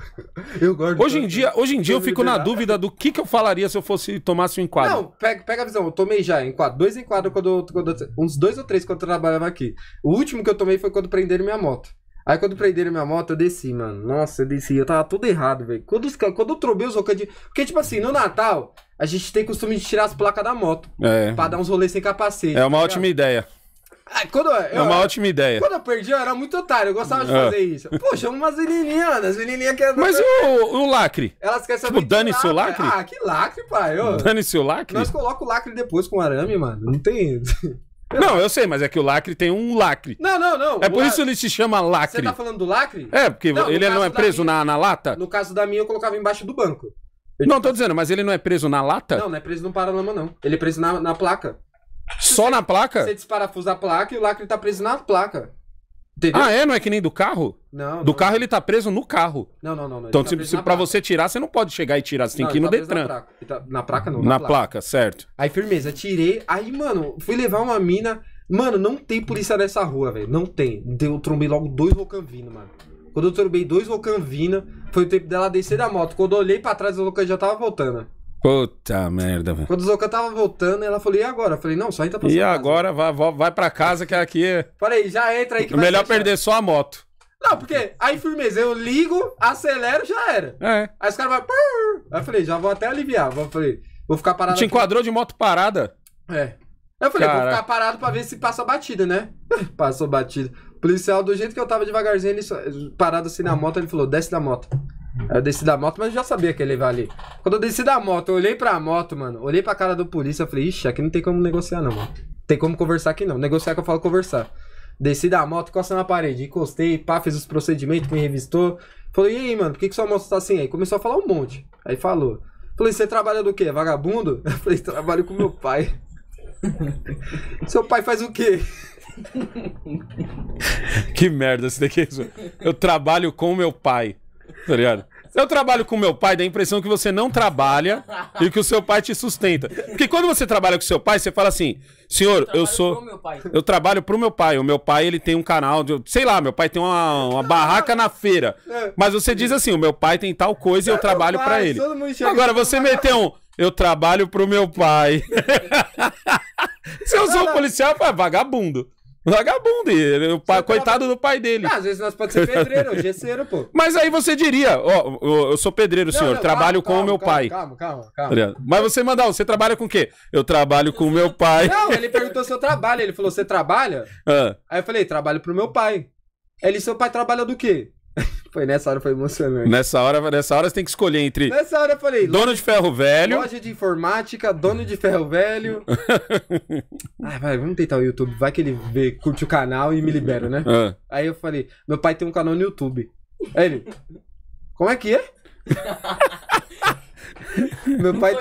Eu guardo. Hoje em dia, hoje em dia eu fico na dúvida do que, que eu falaria se eu fosse tomasse um enquadro. Não, pega, pega a visão. Eu tomei já enquadro, dois enquadros quando, quando uns dois ou três quando eu trabalhava aqui. O último que eu tomei foi quando prenderam minha moto. Aí quando prenderam minha moto, eu desci, mano. Nossa, eu desci. Eu tava tudo errado, velho. Quando, quando eu trobei os rocadinhos. Porque, tipo assim, no Natal, a gente tem costume de tirar as placas da moto. É. Pra dar uns rolês sem capacete. É uma tá ótima ideia. Ah, quando eu, é uma eu, ótima ideia. Quando eu perdi, eu era muito otário, eu gostava de fazer é. isso. Poxa, umas menininhas, as menininhas que... Mas e o, o lacre? Elas querem saber... Tipo, dane-se o lacre? Ah, que lacre, pai. Dane-se o lacre? Nós colocamos o lacre depois com arame, mano. Não tem... Não, eu sei, mas é que o lacre tem um lacre. Não, não, não. É por isso isso ele se chama lacre. Você tá falando do lacre? É, porque não, ele não é preso minha... na, na lata? No caso da minha, eu colocava embaixo do banco. Eu não, tô dizendo, mas ele não é preso na lata? Não, não é preso no paralama, não. Ele é preso na, na placa. Só você, na placa? Você desparafusa a placa e o lacre tá preso na placa. Entendeu? Ah, é? Não é que nem do carro? Não. Do não, carro não. ele tá preso no carro. Não, não, não. não. Então, tá se, se pra você tirar, você não pode chegar e tirar. Você tem que ir no tá Detran. Na placa. Tá, na placa, não. Na, na placa. placa. certo. Aí, firmeza, tirei. Aí, mano, fui levar uma mina. Mano, não tem polícia nessa rua, velho. Não tem. Eu trombei logo dois Rocambino, mano. Quando eu trombei dois Rocambino, foi o tempo dela descer da moto. Quando eu olhei pra trás, o Rocan já tava voltando. Puta merda, velho. Quando o Zocan tava voltando, ela falou, e agora? Eu falei, não, só entra tá pra E casa. agora vai, vai pra casa que aqui. Falei, já entra aí que é vai Melhor perder só a moto. Não, porque aí firmeza, eu ligo, acelero, já era. É. Aí os caras vão. Aí eu falei, já vou até aliviar. Eu falei, vou ficar parado. Te aqui. enquadrou de moto parada? É. Eu falei, Cara. vou ficar parado pra ver se passa batida, né? (laughs) Passou batida. O policial, do jeito que eu tava devagarzinho, ele parado assim na hum. moto, ele falou, desce da moto eu desci da moto, mas eu já sabia que ele ia ali. Quando eu desci da moto, eu olhei pra moto, mano. Olhei pra cara do polícia, eu falei, ixi, aqui não tem como negociar, não, mano. Tem como conversar aqui não. Negociar que eu falo conversar. Desci da moto, encostei na parede, encostei, pá, fez os procedimentos, me revistou. Falei, e aí, mano, por que, que sua moto tá assim? Aí começou a falar um monte. Aí falou. Falei, você trabalha do quê? Vagabundo? (laughs) Eu falei, trabalho com meu pai. (laughs) Seu pai faz o quê? (laughs) que merda esse daqui. Eu trabalho com meu pai. Tá ligado? Eu trabalho com meu pai, dá a impressão que você não trabalha e que o seu pai te sustenta. Porque quando você trabalha com seu pai, você fala assim: senhor, eu, eu sou. Eu trabalho pro meu pai. O meu pai, ele tem um canal, de... sei lá, meu pai tem uma, uma barraca na feira. Mas você diz assim: o meu pai tem tal coisa e eu trabalho para ele. Agora, você meteu um. Eu trabalho pro meu pai. (laughs) (laughs) Se eu sou policial, é vagabundo. Vagabundo, ele, o pai, coitado do pai dele. Ah, às vezes nós podemos ser pedreiro, (laughs) gesseiro, pô. Mas aí você diria, ó, eu sou pedreiro, senhor, não, trabalho calma, com o meu calma, pai. Calma, calma, calma. Tá Mas você mandar, você trabalha com o quê? Eu trabalho com o meu pai. Não, ele perguntou se eu trabalho, ele falou, você trabalha? (laughs) Ah. Aí eu falei, trabalho pro meu pai. Ele, seu pai trabalha do quê? (laughs) Foi nessa hora foi emocionante. Nessa hora, nessa hora você tem que escolher entre. Nessa hora eu falei. Dono de ferro velho. Loja de informática, dono de ferro velho. ah, (laughs) vai, vamos tentar o YouTube. Vai que ele vê, curte o canal e me libera, né? Ah. Aí eu falei, meu pai tem um canal no YouTube. Aí ele. Como é que é? (laughs) meu pai,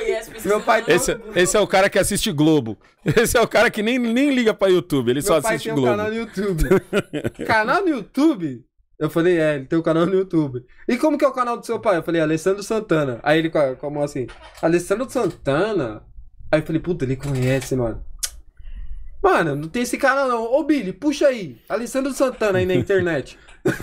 meu pai esse, esse, é o cara que assiste Globo. Esse é o cara que nem, nem liga pra YouTube, ele meu só assiste Globo. tem um Globo. canal no YouTube. canal no YouTube? Eu falei, é, ele tem um canal no YouTube. E como que é o canal do seu pai? Eu falei, Alessandro Santana. Aí ele com a, mão assim, Alessandro Santana? Aí eu falei, puta, ele conhece, mano. Mano, não tem esse canal não. Ô, Billy, puxa aí. Alessandro Santana aí na internet. (laughs) aí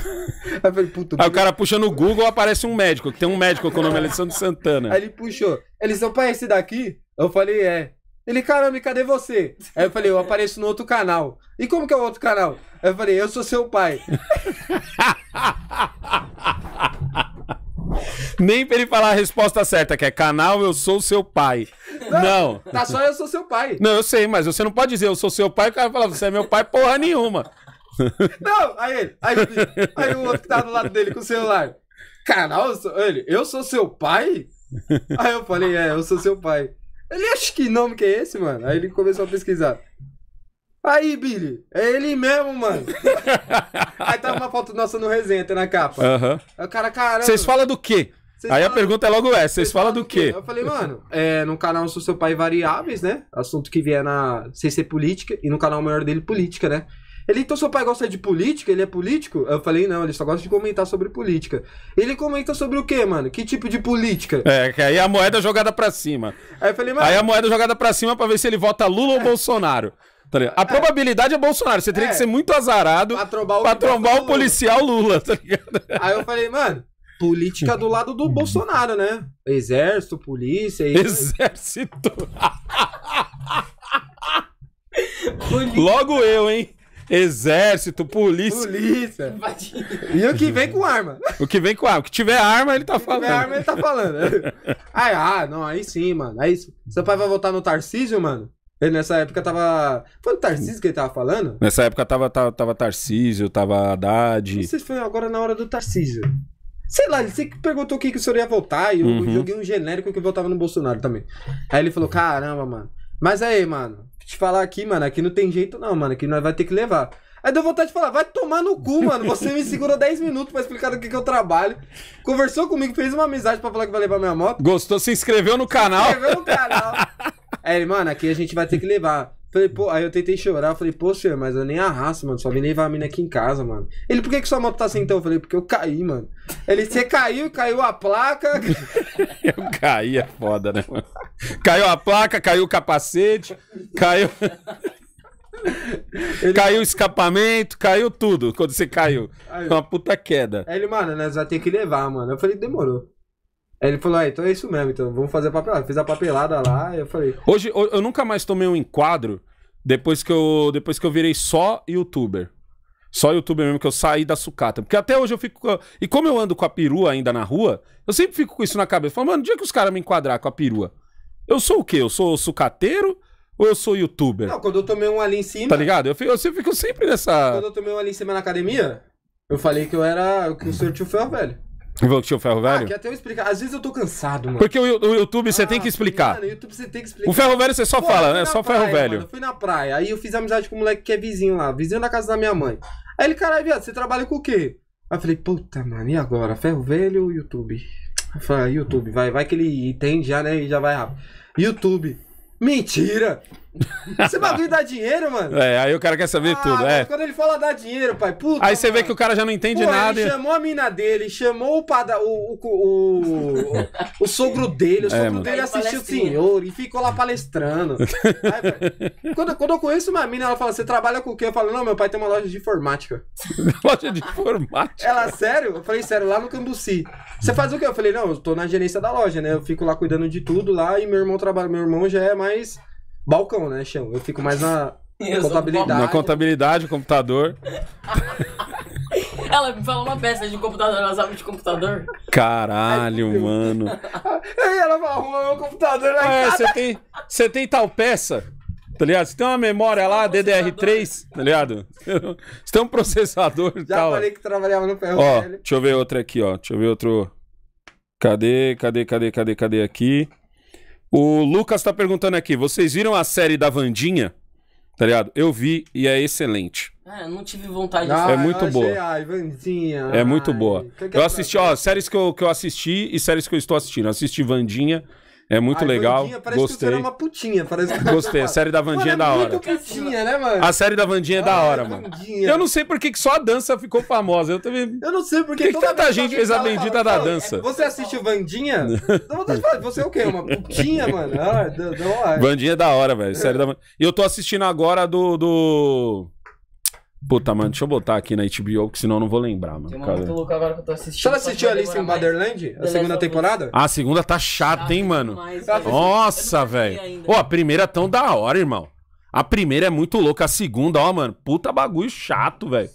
eu falei, puta. Aí o cara puxa no Google, aparece um médico. Tem um médico com o nome (laughs) Alessandro Santana. Aí ele puxou. Eles são é esse daqui? Eu falei, é. Ele, caramba, cadê você? Aí eu falei, eu apareço no outro canal. E como que é o outro canal? Aí eu falei, eu sou seu pai. (laughs) Nem pra ele falar a resposta certa, que é canal Eu Sou Seu Pai. Não, não. Tá só Eu Sou Seu Pai. Não, eu sei, mas você não pode dizer Eu Sou Seu Pai, o cara fala, você é meu pai porra nenhuma. (laughs) Não, aí, aí, aí o outro que tá do lado dele com o celular. Canal, eu sou, ele, eu sou seu pai? Aí eu falei, é, eu sou seu pai. Ele acha que nome que é esse, mano? Aí ele começou a pesquisar. Aí, Billy, é ele mesmo, mano. (laughs) Aí tava tá uma foto nossa no resenha, na capa. Aham. O cara, caramba. Vocês falam do quê? Cês Aí a pergunta é logo essa, vocês falam do quê? Eu falei, mano, é, no canal Sou Seu Pai Variáveis, né? Assunto que vier na... sem ser política, e no canal maior dele, política, né? Ele, então seu pai gosta de política? Ele é político? Eu falei, não, ele só gosta de comentar sobre política. Ele comenta sobre o quê, mano? Que tipo de política? É, que aí a moeda é jogada pra cima. Aí eu falei, mano... Aí a moeda é jogada pra cima pra ver se ele vota Lula ou é. Bolsonaro. Tá a é. probabilidade é Bolsonaro. Você teria é. que ser muito azarado pra trombar o, pra trombar o policial Lula, tá ligado? Aí eu falei, mano, política do lado do Bolsonaro, né? Exército, polícia. E... (laughs) Exército. Logo eu, hein? exército, polícia. Polícia. E o que vem com arma. O que vem com arma. O que tiver arma, ele tá falando. que tiver arma, ele tá falando. (laughs) Aí, ah, não, aí sim, mano. Aí, seu pai vai votar no Tarcísio, mano? Ele nessa época tava. Foi o Tarcísio que ele tava falando? Nessa época tava, tava, tava Tarcísio, tava Haddad. Não sei se foi agora na hora do Tarcísio. Sei lá, ele sempre perguntou o que, que o senhor ia votar e eu uhum. joguei um genérico que votava no Bolsonaro também. Aí ele falou: caramba, mano. Mas aí, mano, te falar aqui, mano, aqui não tem jeito não, mano, aqui nós vai ter que levar. Aí deu vontade de falar, vai tomar no cu, mano. Você me segurou (laughs) 10 minutos pra explicar do que, que eu trabalho. Conversou comigo, fez uma amizade pra falar que vai levar minha moto. Gostou, se inscreveu no canal. Se inscreveu no canal. (laughs) Aí ele, mano, aqui a gente vai ter que levar. Falei, pô, aí eu tentei chorar, falei, pô, senhor, mas eu nem arrasto, mano. Só vim levar a mina aqui em casa, mano. Ele, por que, que sua moto tá sem então? Eu falei, porque eu caí, mano. Ele, você caiu, caiu a placa. (laughs) eu caí, é foda, né, mano? Caiu a placa, caiu o capacete, caiu. Ele... Caiu o escapamento, caiu tudo quando você caiu. Aí, Uma puta queda. Aí ele, mano, nós vai ter que levar, mano. Eu falei, demorou ele falou, ah, então é isso mesmo, então vamos fazer a papelada. Ah, fiz a papelada lá, eu falei. Hoje eu nunca mais tomei um enquadro depois que eu, depois que eu virei só youtuber. Só youtuber mesmo que eu saí da sucata. Porque até hoje eu fico. E como eu ando com a perua ainda na rua, eu sempre fico com isso na cabeça. Falando, mano, dia que os caras me enquadrar com a perua, eu sou o quê? Eu sou sucateiro? Ou eu sou youtuber? Não, quando eu tomei um ali em cima. Tá ligado? Eu fico, eu fico sempre nessa. Quando eu tomei um ali em cima na academia, eu falei que eu era. que o senhor tio foi velho. Vou que tinha o ferro ah, velho? Ah, que até eu explicar. Às vezes eu tô cansado, mano. Porque o, o YouTube você ah, tem que explicar. Mano, o YouTube você tem que explicar. O ferro velho você só Pô, fala, né? Só praia, ferro velho. Mano, eu fui na praia, aí eu fiz amizade com um moleque que é vizinho lá, vizinho da casa da minha mãe. Aí ele, caralho, viado, você trabalha com o quê? Aí eu falei, puta, mano, e agora? Ferro velho ou YouTube? Eu falei, ah, YouTube, vai, vai que ele entende já, né? E já vai rápido. YouTube. Mentira! Você (laughs) vai é vir dar dinheiro, mano? É, aí o cara quer saber ah, tudo, é. Quando ele fala dar dinheiro, pai, puta. Aí você vê que o cara já não entende Pô, nada. Ele e... chamou a mina dele, chamou o pada, o, o, o, o sogro dele, o é, sogro é, dele, dele assistiu o senhor e ficou lá palestrando. (laughs) Aí, quando, quando eu conheço uma mina, ela fala, você trabalha com o quê? Eu falo, não, meu pai tem uma loja de informática. (laughs) loja de informática? Ela, sério? Eu falei, sério, lá no Cambuci. Você faz o quê? Eu falei, não, eu tô na gerência da loja, né? Eu fico lá cuidando de tudo lá e meu irmão trabalha, meu irmão já é mais balcão, né, chão? Eu fico mais na contabilidade. Na contabilidade, computador. Ela me fala uma peça de computador, ela sabe de computador. Caralho, mano. Aí (laughs) ela vai arrumar meu computador aí É, você tem, você tem tal peça, tá ligado? Você tem uma memória um lá, DDR3, tá ligado? (laughs) Você tem um processador e tal. Já falei que trabalhava no ferro ó, Deixa eu ver outra aqui, ó. Deixa eu ver outro... Cadê, cadê, cadê, cadê, cadê aqui? O Lucas tá perguntando aqui: vocês viram a série da Vandinha? Tá ligado? Eu vi e é excelente. É, não tive vontade de é ah, É muito boa. Ai, Vandinha. É muito boa. Que que eu é assisti, ó, séries que eu, que eu assisti e séries que eu estou assistindo. Eu assisti Vandinha. É muito Ai, legal. Vandinha, parece Gostei. que uma putinha. Parece que Gostei. A (laughs) série da Vandinha é mano, é da hora. Putinha, né, mano? A série da Vandinha é da ah, hora, é, mano. Vandinha. Eu não sei por que só a dança ficou famosa. Eu também. Eu não sei por que tanta gente fez a bendita da dança. Você assistiu Vandinha? (laughs) Você é o quê? Uma putinha, mano? Ah, Vandinha é da hora, velho. Série da Vandinha. E eu tô assistindo agora do. do... Puta, mano, deixa eu botar aqui na HBO, porque senão eu não vou lembrar, mano. Tem cara. muito louco agora que eu tô assistindo. Você não assistiu a em Motherland? A segunda temporada? Ah, a segunda tá chata, ah, hein, mano? Demais, Nossa, velho. Pô, oh, a primeira é tão da hora, irmão. A primeira é muito louca, a segunda, ó, mano, puta bagulho chato, velho.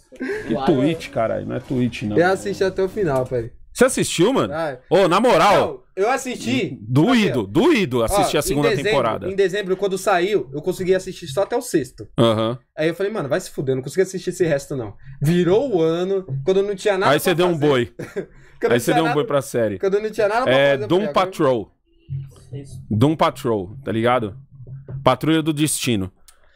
Que tweet, caralho, não é tweet, não. Eu assisti até o final, pai. Você assistiu, mano? Ah. Ô, oh, na moral. Não, eu assisti. Doído, doído assistir a segunda dezembro, temporada. Em dezembro, quando saiu, eu consegui assistir só até o sexto. Uhum. Aí eu falei, mano, vai se fuder, não consegui assistir esse resto, não. Virou o ano, quando não tinha nada. Aí você deu um boi. (laughs) Aí você deu um boi pra série. Quando não tinha nada pra é, fazer. Doom Patrol. Isso. Doom Patrol, tá ligado? Patrulha do Destino.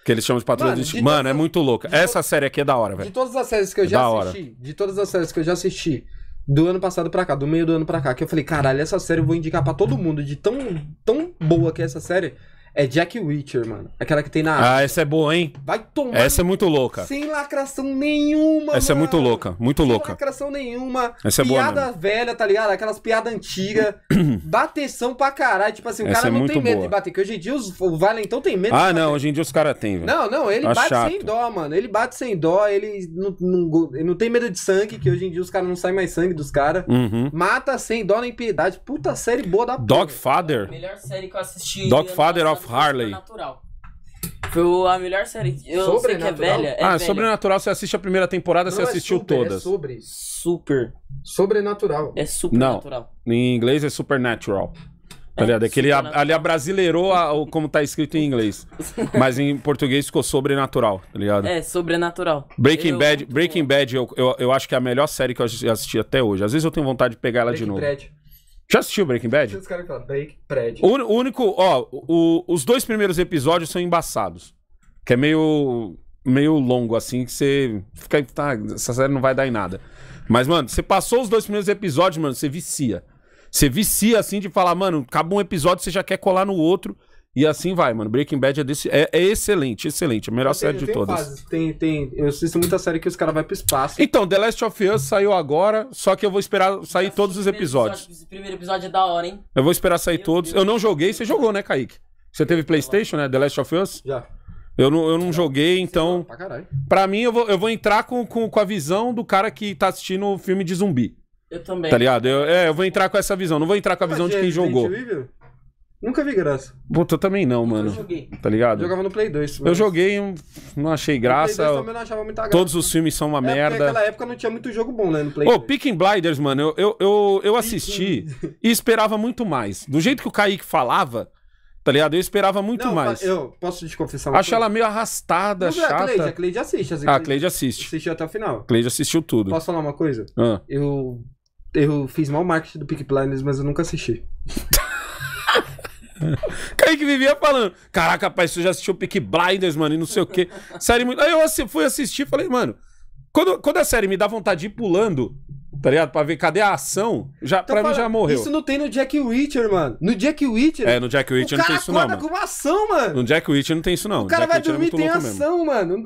Que eles chamam de Patrulha mano, do Destino. Mano, é muito louca. Essa série aqui é da hora, velho. De todas as séries que eu é já assisti, de todas as séries que eu já assisti, do ano passado para cá, do meio do ano para cá, que eu falei, caralho, essa série eu vou indicar para todo mundo de tão, tão boa que é essa série. É Jack Witcher, mano. Aquela que tem na. Ah, essa é boa, hein? Vai tomar. Essa é muito louca. Sem lacração nenhuma, Essa mano. é muito louca, muito sem louca. Sem lacração nenhuma. Essa é boa. Piada mesmo. velha, tá ligado? Aquelas piadas antigas. bateção (clears throat) pra caralho. Tipo assim, o essa cara é não tem boa. medo de bater. Que hoje em dia os, o Valentão tem medo ah, de bater. não, hoje em dia os caras têm, velho. Não, não, ele tá bate chato. sem dó, mano. Ele bate sem dó, ele não, não, ele não tem medo de sangue, que hoje em dia os caras não saem mais sangue dos caras. Uhum. Mata sem dó nem piedade. Puta série boa da Dogfather. Melhor série que eu assisti. Dogfather of Harley. Sobrenatural. Foi a melhor série. Eu sei que é velha. É ah, velha. Sobrenatural, você assiste a primeira temporada, não, você é assistiu é super, todas. É sobre. Super. Sobrenatural. É supernatural. Não, em inglês é supernatural. Tá é, ligado? É que ele, abrasileirou a, o, como tá escrito em inglês. (laughs) Mas em português ficou sobrenatural, tá ligado? É, sobrenatural. Breaking eu, Bad, Breaking bom. Bad eu, eu, eu, acho que é a melhor série que eu assisti até hoje. Às vezes eu tenho vontade de pegar ela Breaking de novo. Bad. Já assistiu Breaking Bad? Os caras falam Break O único, ó, o, os dois primeiros episódios são embaçados. Que é meio meio longo, assim, que você fica, tá, essa série não vai dar em nada. Mas, mano, você passou os dois primeiros episódios, mano, você vicia. Você vicia, assim, de falar, mano, acaba um episódio, você já quer colar no outro. E assim vai, mano. Breaking Bad é, desse, é, é excelente, excelente. A melhor tem, série de todas. Fases. Tem, tem. Eu assisto muita série que os caras vão pro espaço. Então, The Last of Us saiu agora, só que eu vou esperar sair todos os episódios. Episódio, esse primeiro episódio é da hora, hein? Eu vou esperar sair Meu todos. Deus. Eu não joguei, você jogou, né, Kaique? Você teve PlayStation, né? The Last of Us? Já. Eu não, eu não joguei, então. Pra, mim, eu vou, eu vou entrar com, com, com a visão do cara que tá assistindo o filme de zumbi. Eu também. Tá ligado? Eu, é, eu vou entrar com essa visão. Não vou entrar com a visão de é quem jogou. Evil? Nunca vi graça. Puta, eu também não, mano. Eu joguei. Tá ligado? Eu jogava no Play 2. Mas... Eu joguei, não achei graça. No Play 2 também não achava muita graça. Todos os filmes são uma é, merda. Naquela época não tinha muito jogo bom, né? No Play Ô, oh, Picking Blinders, mano, eu, eu, eu, eu assisti e esperava muito mais. Do jeito que o Kaique falava, tá ligado? Eu esperava muito não, mais. Eu posso te confessar uma Acho coisa? ela meio arrastada, é chata. A Cleide, a Cleide assiste. Assim, ah, a Cleide assiste. Assistiu até o final. Cleide assistiu tudo. Posso falar uma coisa? Ah. Eu, eu fiz mal marketing do Pick Blinders, mas eu nunca assisti. (laughs) (laughs) Kaique vivia falando: Caraca, rapaz, você já assistiu Peak Blinders, mano, e não sei o quê. Série muito. Aí eu fui assistir e falei, mano, quando, quando a série me dá vontade de ir pulando, tá ligado? Pra ver cadê a ação, já, então, pra fala, mim já morreu. Isso não tem no Jack Witcher, mano. No Jack Witcher. É, no Jack Witcher não tem isso, não. O cara com uma ação, mano. No Jack Witcher não tem isso, não. O cara Jack vai Witcher é dormir é tem ação, mesmo. mano.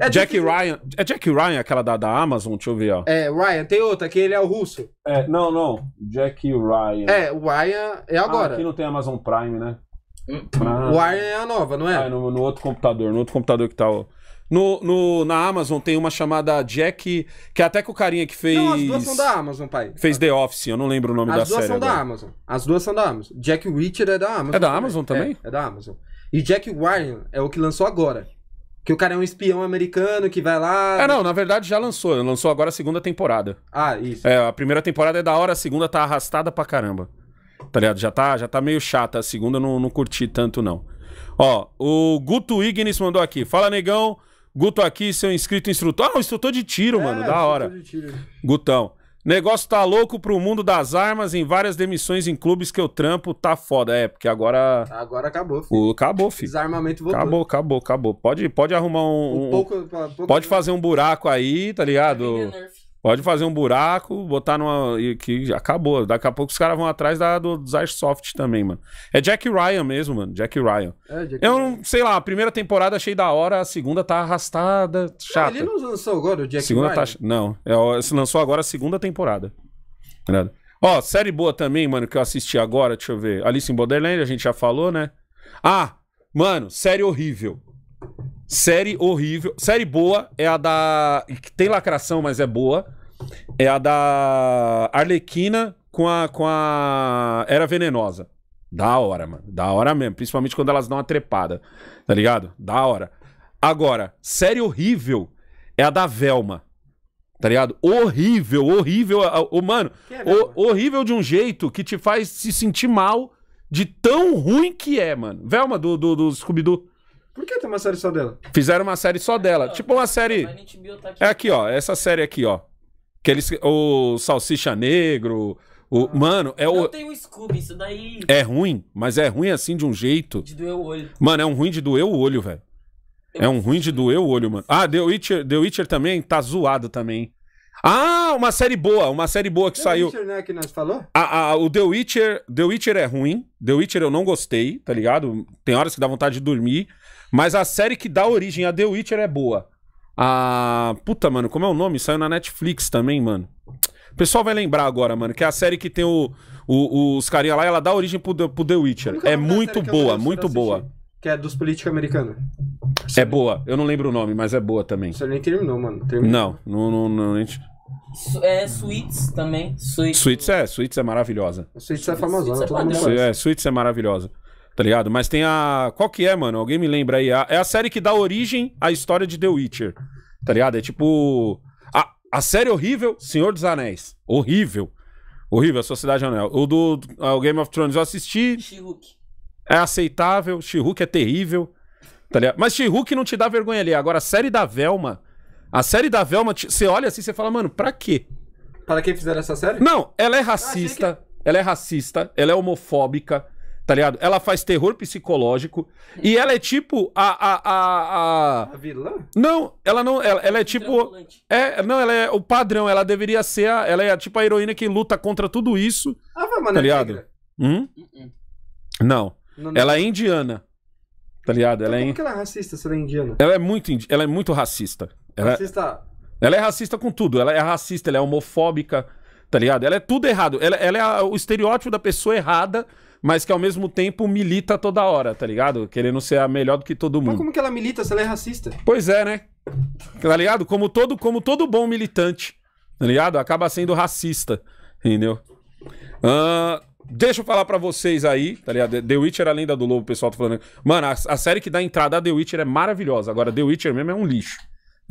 É Jack Ryan. É Jack Ryan aquela da, da Amazon? Deixa eu ver, ó. É, Ryan. Tem outra, que ele é o russo. É, não, não. Jack Ryan. É, o Ryan é ah, agora. Ah, aqui não tem Amazon Prime, né? O Ryan é a nova, não é? Ah, é no, no outro computador, no outro computador que tá. Ó. No, no, na Amazon tem uma chamada Jack, que é até que o carinha que fez. Não, as duas são da Amazon, pai. Fez The Office, eu não lembro o nome as da série. As duas são agora. da Amazon. As duas são da Amazon. Jack Witcher é da Amazon. É da também. Amazon também? É, é, da Amazon. E Jack Ryan é o que lançou agora. Que o cara é um espião americano que vai lá. É, não, na verdade já lançou. Lançou agora a segunda temporada. Ah, isso. É, a primeira temporada é da hora, a segunda tá arrastada pra caramba. Tá ligado? Já tá, já tá meio chata. A segunda eu não, não curti tanto, não. Ó, o Guto Ignis mandou aqui. Fala, negão. Guto aqui, seu inscrito instrutor. Ah, um instrutor de tiro, é, mano, da hora. De tiro. Gutão. Negócio tá louco pro mundo das armas em várias demissões em clubes que eu trampo, tá foda. É, porque agora. Agora acabou, filho. O, acabou, filho. Desarmamento voltou. Acabou, acabou, acabou. Pode, pode arrumar um. um, um pouco, pouco pode fazer um buraco aí, tá ligado? Pode fazer um buraco, botar numa. que acabou. Daqui a pouco os caras vão atrás da, do, dos Airsoft também, mano. É Jack Ryan mesmo, mano. Jack Ryan. É, Jack eu não sei lá, a primeira temporada achei da hora, a segunda tá arrastada, ah, chata. ele não lançou agora o Jack segunda Ryan? Tá, não, é, lançou agora a segunda temporada. Né? Ó, série boa também, mano, que eu assisti agora, deixa eu ver. Alice em Borderland, a gente já falou, né? Ah, mano, série horrível. Série horrível. Série boa é a da. que tem lacração, mas é boa. É a da Arlequina com a, com a Era Venenosa. Da hora, mano. Da hora mesmo. Principalmente quando elas dão uma trepada. Tá ligado? Da hora. Agora, série horrível é a da Velma. Tá ligado? Horrível, horrível. Oh, mano, é horrível de um jeito que te faz se sentir mal de tão ruim que é, mano. Velma do, do, do Scooby-Doo. Por que tem uma série só dela? Fizeram uma série só dela. tipo uma série. Tá aqui. É tipo aqui, ó. Essa série aqui, ó. Que eles... O Salsicha Negro. O... Ah. Mano, é o. Não tem o Scooby, isso daí. É ruim, mas é ruim assim de um jeito. De doer o olho. Mano, é um ruim de doer o olho, velho. É um ruim de doer o olho, mano. Ah, The Witcher, The Witcher também tá zoado também. Ah, uma série boa, uma série boa que The saiu. Witcher, né, que nós falou? Ah, ah, o The Witcher, The Witcher é ruim. The Witcher eu não gostei, tá ligado? Tem horas que dá vontade de dormir. Mas a série que dá origem a The Witcher é boa. A. Puta, mano, como é o nome? Saiu na Netflix também, mano. O pessoal vai lembrar agora, mano, que é a série que tem o, o, os carinha lá, ela dá origem pro, pro The Witcher. É muito boa, muito boa. Que é dos políticos americanos. É boa. Eu não lembro o nome, mas é boa também. Você nem terminou, mano. Terminou. Não, não, não, não. É, Suits também. Suits, Suits é, Suits é maravilhosa. Suits é famosa. Suits é, é, Suits é maravilhosa tá ligado? Mas tem a. Qual que é, mano? Alguém me lembra aí? A... É a série que dá origem à história de The Witcher, tá ligado? É tipo. A, a série horrível, Senhor dos Anéis. Horrível. Horrível, a Sociedade Anel. O do o Game of Thrones eu assisti. É aceitável, She-Hulk é terrível. Tá ligado? Mas She-Hulk não te dá vergonha ali. Agora, a série da Velma. A série da Velma, te... você olha assim e fala, mano, pra quê? Para quem fizeram essa série? Não, ela é racista. que... Ela é racista, ela é homofóbica tá ligado? Ela faz terror psicológico e ela é tipo a. A, a, a... a vilã? Não, ela não. Ela, ela é tipo. É, não, ela é o padrão. Ela deveria ser. A, ela é tipo a heroína que luta contra tudo isso. Ah, vai, mano, tá ligado? Hum? Não. não. Ela é indiana. Tá ligado? Então, ela como é... que ela é racista se ela é indiana? Ela é muito, ela é muito racista. Ela... Racista. Ela é racista com tudo. Ela é racista, ela é homofóbica, tá ligado? Ela é tudo errado. Ela, ela é a, o estereótipo da pessoa errada, mas que ao mesmo tempo milita toda hora, tá ligado? Querendo ser a melhor do que todo mundo. Mas como que ela milita se ela é racista? Pois é, né? Tá ligado? Como todo, como todo bom militante, tá ligado? Acaba sendo racista, entendeu? Uh... Deixa eu falar para vocês aí, tá ligado? The Witcher, a lenda do lobo, o pessoal tá falando. Mano, a, a série que dá entrada a The Witcher é maravilhosa. Agora, The Witcher mesmo é um lixo.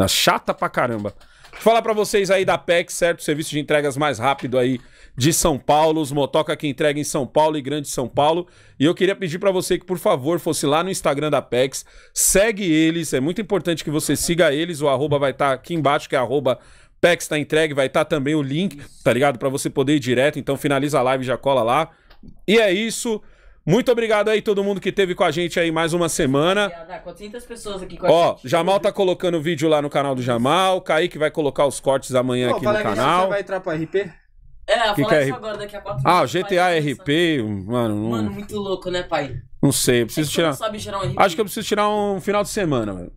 chata pra caramba. Falar para vocês aí da PEC, certo? Serviço de entregas mais rápido aí de São Paulo, os motoca que entrega em São Paulo e Grande São Paulo. E eu queria pedir para você que, por favor, fosse lá no Instagram da Pex, segue eles, é muito importante que você siga eles, o arroba vai estar tá aqui embaixo, que é arroba Pex tá entregue, vai estar tá também o link, tá ligado? Para você poder ir direto, então finaliza a live e já cola lá. E é isso. Muito obrigado aí todo mundo que teve com a gente aí mais uma semana. 400 pessoas aqui com a Ó, gente? Tá Jamal tá colocando o vídeo lá no canal do Jamal, Kaique vai colocar os cortes amanhã Pô, aqui no canal. Você vai entrar pra RP? É, que falar que é... agora daqui a quatro Ah, o GTA RP, mano. Não... Mano, muito louco, né, pai? Não sei, eu é preciso é tirar. Não sabe gerar um RP. Acho que eu preciso tirar um final de semana. Velho.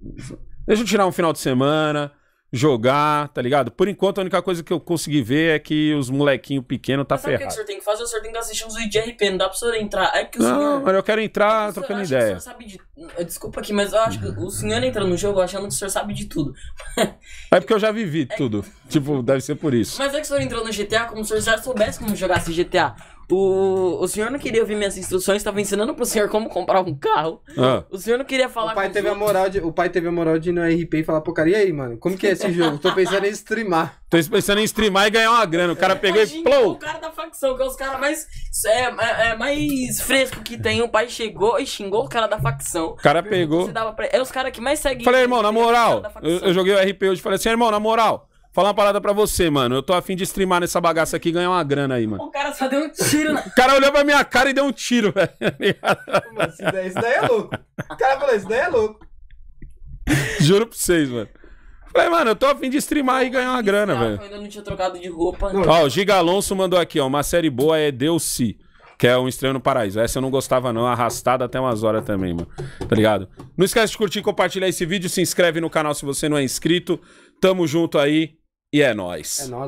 Deixa eu tirar um final de semana jogar, tá ligado? Por enquanto, a única coisa que eu consegui ver é que os molequinhos pequenos tá ferrado. o que o senhor tem que fazer? O senhor tem que assistir uns vídeos de RP, não dá o senhor entrar. É que o não, senhor... mas eu quero entrar é trocando ideia. De... Desculpa aqui, mas eu acho que o senhor entra no jogo achando que o senhor sabe de tudo. é porque eu já vivi (laughs) é... tudo. Tipo, deve ser por isso. Mas é que o senhor entrou no GTA como se o senhor já soubesse como jogasse GTA. O, o senhor não queria ouvir minhas instruções, estava ensinando pro senhor como comprar um carro. Ah. O senhor não queria falar o pai com teve a moral de O pai teve a moral de ir no RP e falar, pô, cara, e aí, mano? Como que é esse jogo? Tô pensando em streamar. (laughs) Tô pensando em streamar e ganhar uma grana. O cara é. pegou Imagina, e plou. O cara da facção, que é os caras mais, é, é, é, mais fresco que tem. O pai chegou e xingou o cara da facção. O cara pegou. Pra... É os caras que mais seguem. Falei, irmão, na moral, eu, eu joguei o RP hoje e falei assim, irmão, na moral. Falar uma parada pra você, mano. Eu tô afim de streamar nessa bagaça aqui e ganhar uma grana aí, mano. O cara só deu um tiro. Na... O cara olhou pra minha cara e deu um tiro, (laughs) velho. isso, daí, é louco. O cara falou, isso daí é louco. Juro pra vocês, mano. Falei, mano, eu tô afim de streamar e ganhar uma grana, velho. Eu ainda não tinha trocado de roupa. Né? Não. Ó, o Giga Alonso mandou aqui, ó. Uma série boa é Deus-se que é um estranho no paraíso. Essa eu não gostava, não. Arrastada até umas horas também, mano. Tá ligado? Não esquece de curtir, compartilhar esse vídeo. Se inscreve no canal se você não é inscrito. Tamo junto aí. E é nóis. É